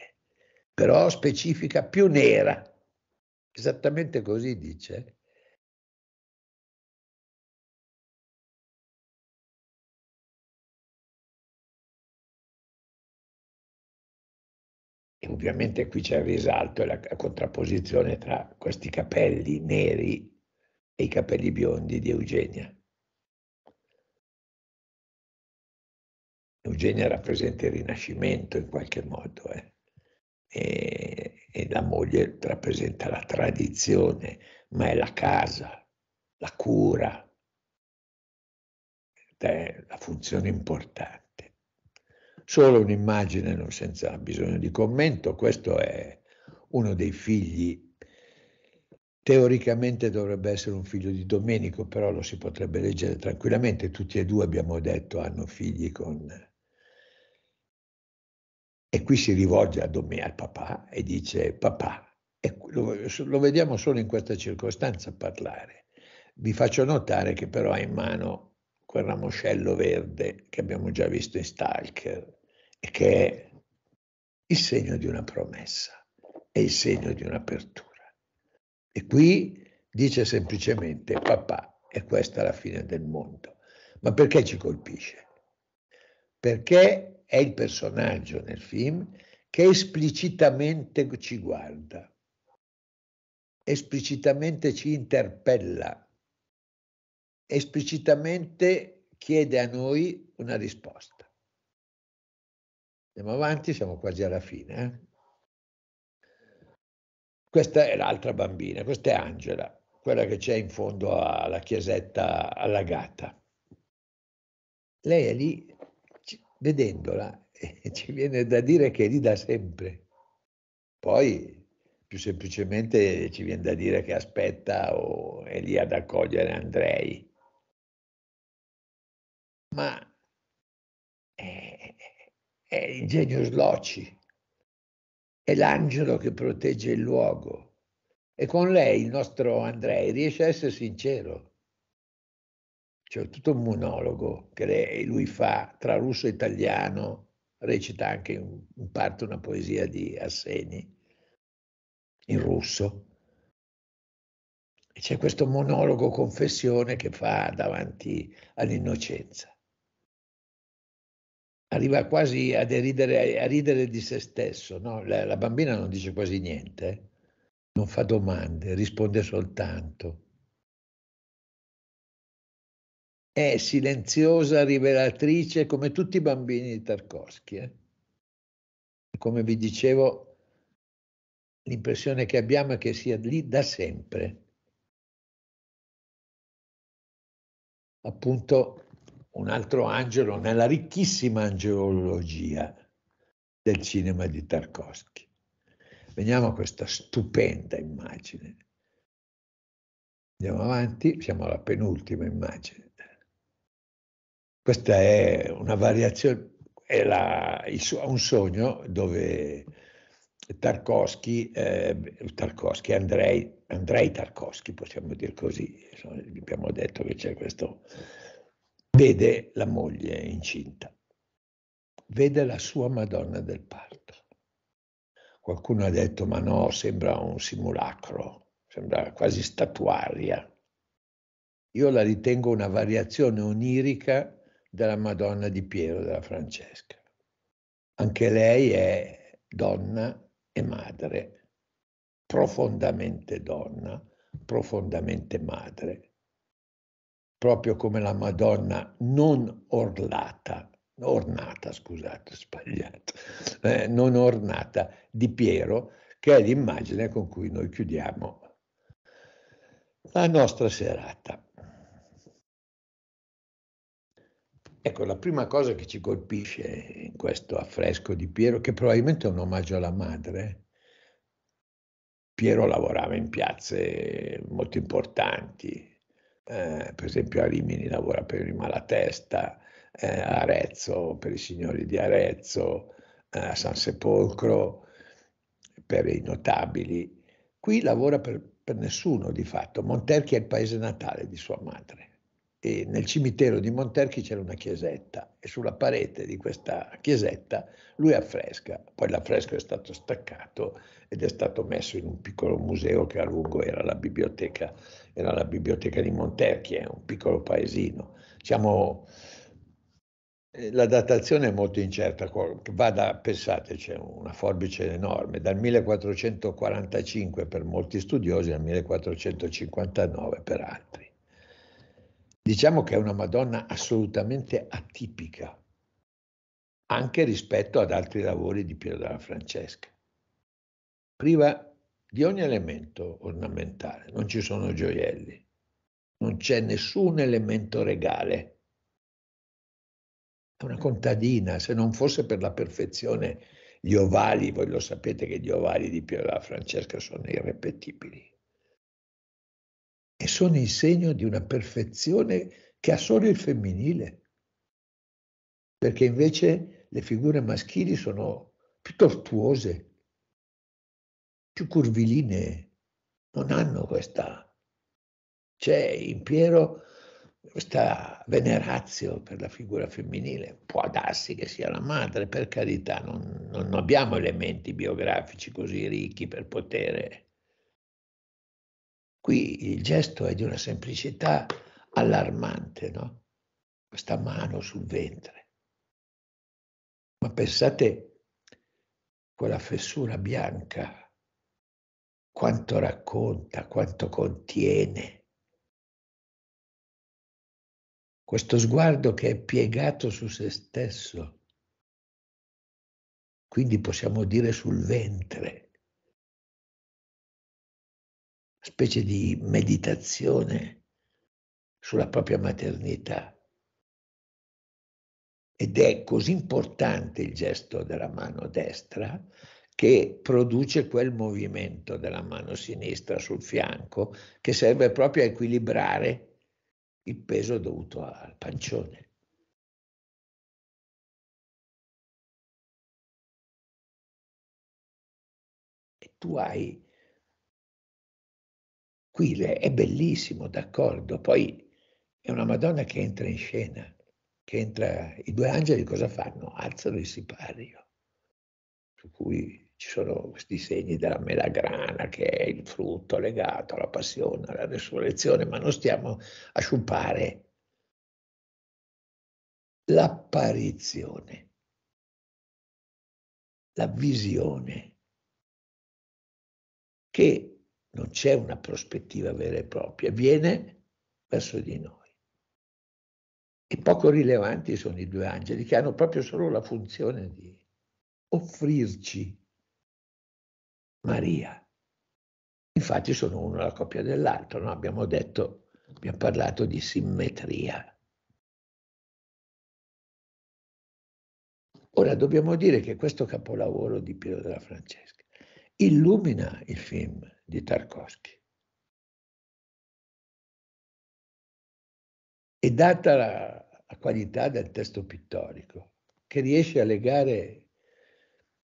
però specifica più nera. Esattamente così dice. E ovviamente qui c'è il risalto e la contrapposizione tra questi capelli neri e i capelli biondi di Eugenia. Eugenia rappresenta il Rinascimento in qualche modo. Eh e, e la moglie rappresenta la tradizione, ma è la casa, la cura, è la funzione importante. Solo un'immagine non senza bisogno di commento, questo è uno dei figli, teoricamente dovrebbe essere un figlio di Domenico, però lo si potrebbe leggere tranquillamente, tutti e due abbiamo detto hanno figli con e qui si rivolge a Domè, al papà, e dice, papà, lo, lo vediamo solo in questa circostanza parlare, vi faccio notare che però ha in mano quel ramoscello verde che abbiamo già visto in Stalker e che è il segno di una promessa, è il segno di un'apertura. E qui dice semplicemente papà, è questa la fine del mondo. Ma perché ci colpisce? Perché è il personaggio nel film che esplicitamente ci guarda, esplicitamente ci interpella, esplicitamente chiede a noi una risposta. Andiamo avanti, siamo quasi alla fine. Eh? Questa è l'altra bambina, questa è Angela, quella che c'è in fondo alla chiesetta allagata. Lei è lì vedendola eh, *laughs* ci viene da dire che è lì da sempre. Poi più semplicemente ci viene da dire che aspetta o è lì ad accogliere Andrei. Ma è, è il genio Slocci, è l'angelo che protegge il luogo e con lei il nostro Andrei riesce a essere sincero c'è tutto un monologo che lui fa tra russo e italiano, recita anche in, in parte una poesia di Asseni in russo. E c'è questo monologo confessione che fa davanti all'innocenza. Arriva quasi a ridere, a ridere di se stesso. No? La, la bambina non dice quasi niente, eh? non fa domande, risponde soltanto è silenziosa, rivelatrice, come tutti i bambini di Tarkovsky. Eh? Come vi dicevo, l'impressione che abbiamo è che sia lì da sempre. Appunto, un altro angelo nella ricchissima angelologia del cinema di Tarkovsky. Veniamo a questa stupenda immagine. Andiamo avanti, siamo alla penultima immagine. Questa è una variazione, è la, un sogno dove Tarkovsky, eh, Tarkovsky Andrei, Andrei Tarkovsky, possiamo dire così, abbiamo detto che c'è questo, vede la moglie incinta, vede la sua Madonna del parto. Qualcuno ha detto, ma no, sembra un simulacro, sembra quasi statuaria. Io la ritengo una variazione onirica della Madonna di Piero della Francesca. Anche lei è donna e madre, profondamente donna, profondamente madre, proprio come la Madonna non orlata, ornata, scusate, sbagliato, eh, non ornata di Piero, che è l'immagine con cui noi chiudiamo la nostra serata. Ecco, la prima cosa che ci colpisce in questo affresco di Piero, che probabilmente è un omaggio alla madre, Piero lavorava in piazze molto importanti, eh, per esempio a Rimini lavora per il Malatesta, eh, a Arezzo per i signori di Arezzo, eh, a San Sepolcro per i notabili. Qui lavora per, per nessuno di fatto. Monterchi è il paese natale di sua madre e nel cimitero di Monterchi c'era una chiesetta e sulla parete di questa chiesetta lui affresca, poi l'affresco è stato staccato ed è stato messo in un piccolo museo che a lungo era la biblioteca, era la biblioteca di Monterchi, è un piccolo paesino. Diciamo, la datazione è molto incerta, va da, pensate, c'è una forbice enorme, dal 1445 per molti studiosi al 1459 per altri. Diciamo che è una Madonna assolutamente atipica, anche rispetto ad altri lavori di Piero della Francesca, priva di ogni elemento ornamentale, non ci sono gioielli, non c'è nessun elemento regale. È una contadina, se non fosse per la perfezione, gli ovali, voi lo sapete che gli ovali di Piero della Francesca sono irrepetibili e sono il segno di una perfezione che ha solo il femminile, perché invece le figure maschili sono più tortuose, più curvilinee, non hanno questa. C'è in Piero questa venerazio per la figura femminile, può darsi che sia la madre, per carità, non, non abbiamo elementi biografici così ricchi per poter Qui il gesto è di una semplicità allarmante, no? Questa mano sul ventre. Ma pensate, quella fessura bianca, quanto racconta, quanto contiene. Questo sguardo che è piegato su se stesso, quindi possiamo dire sul ventre specie di meditazione sulla propria maternità. Ed è così importante il gesto della mano destra che produce quel movimento della mano sinistra sul fianco che serve proprio a equilibrare il peso dovuto al pancione. E tu hai Qui è bellissimo, d'accordo, poi è una Madonna che entra in scena, che entra, i due angeli cosa fanno? Alzano il sipario, su cui ci sono questi segni della melagrana che è il frutto legato alla passione, alla resurrezione, ma non stiamo a sciupare l'apparizione, la visione che non c'è una prospettiva vera e propria, viene verso di noi. E poco rilevanti sono i due angeli che hanno proprio solo la funzione di offrirci Maria. Infatti sono uno la coppia dell'altro, no? abbiamo detto, abbiamo parlato di simmetria. Ora dobbiamo dire che questo capolavoro di Piero della Francesca illumina il film di Tarkovsky. E data la, la qualità del testo pittorico, che riesce a legare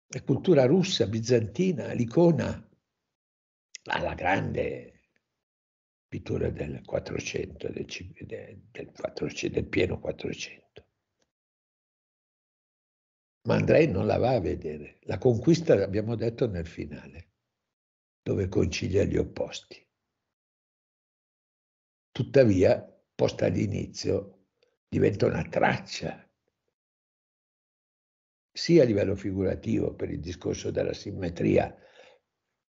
la cultura russa, bizantina, l'icona alla grande pittura del 400, del, del, 400, del pieno 400. Ma Andrei non la va a vedere. La conquista, abbiamo detto, nel finale dove concilia gli opposti. Tuttavia, posta all'inizio, diventa una traccia, sia a livello figurativo per il discorso della simmetria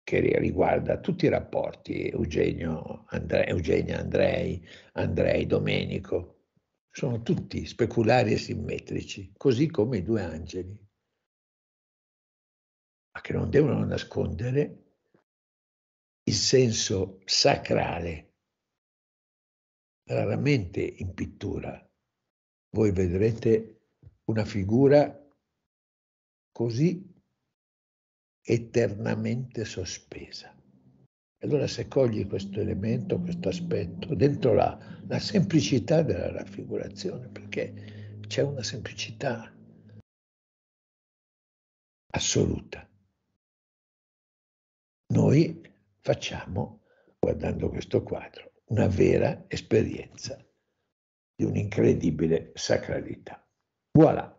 che riguarda tutti i rapporti Eugenio, Andre, Eugenia Andrei, Andrei Domenico, sono tutti speculari e simmetrici, così come i due angeli, ma che non devono nascondere il senso sacrale. Raramente in pittura voi vedrete una figura così eternamente sospesa. Allora se cogli questo elemento, questo aspetto, dentro la, la semplicità della raffigurazione, perché c'è una semplicità assoluta. Noi facciamo, guardando questo quadro, una vera esperienza di un'incredibile sacralità. Voilà.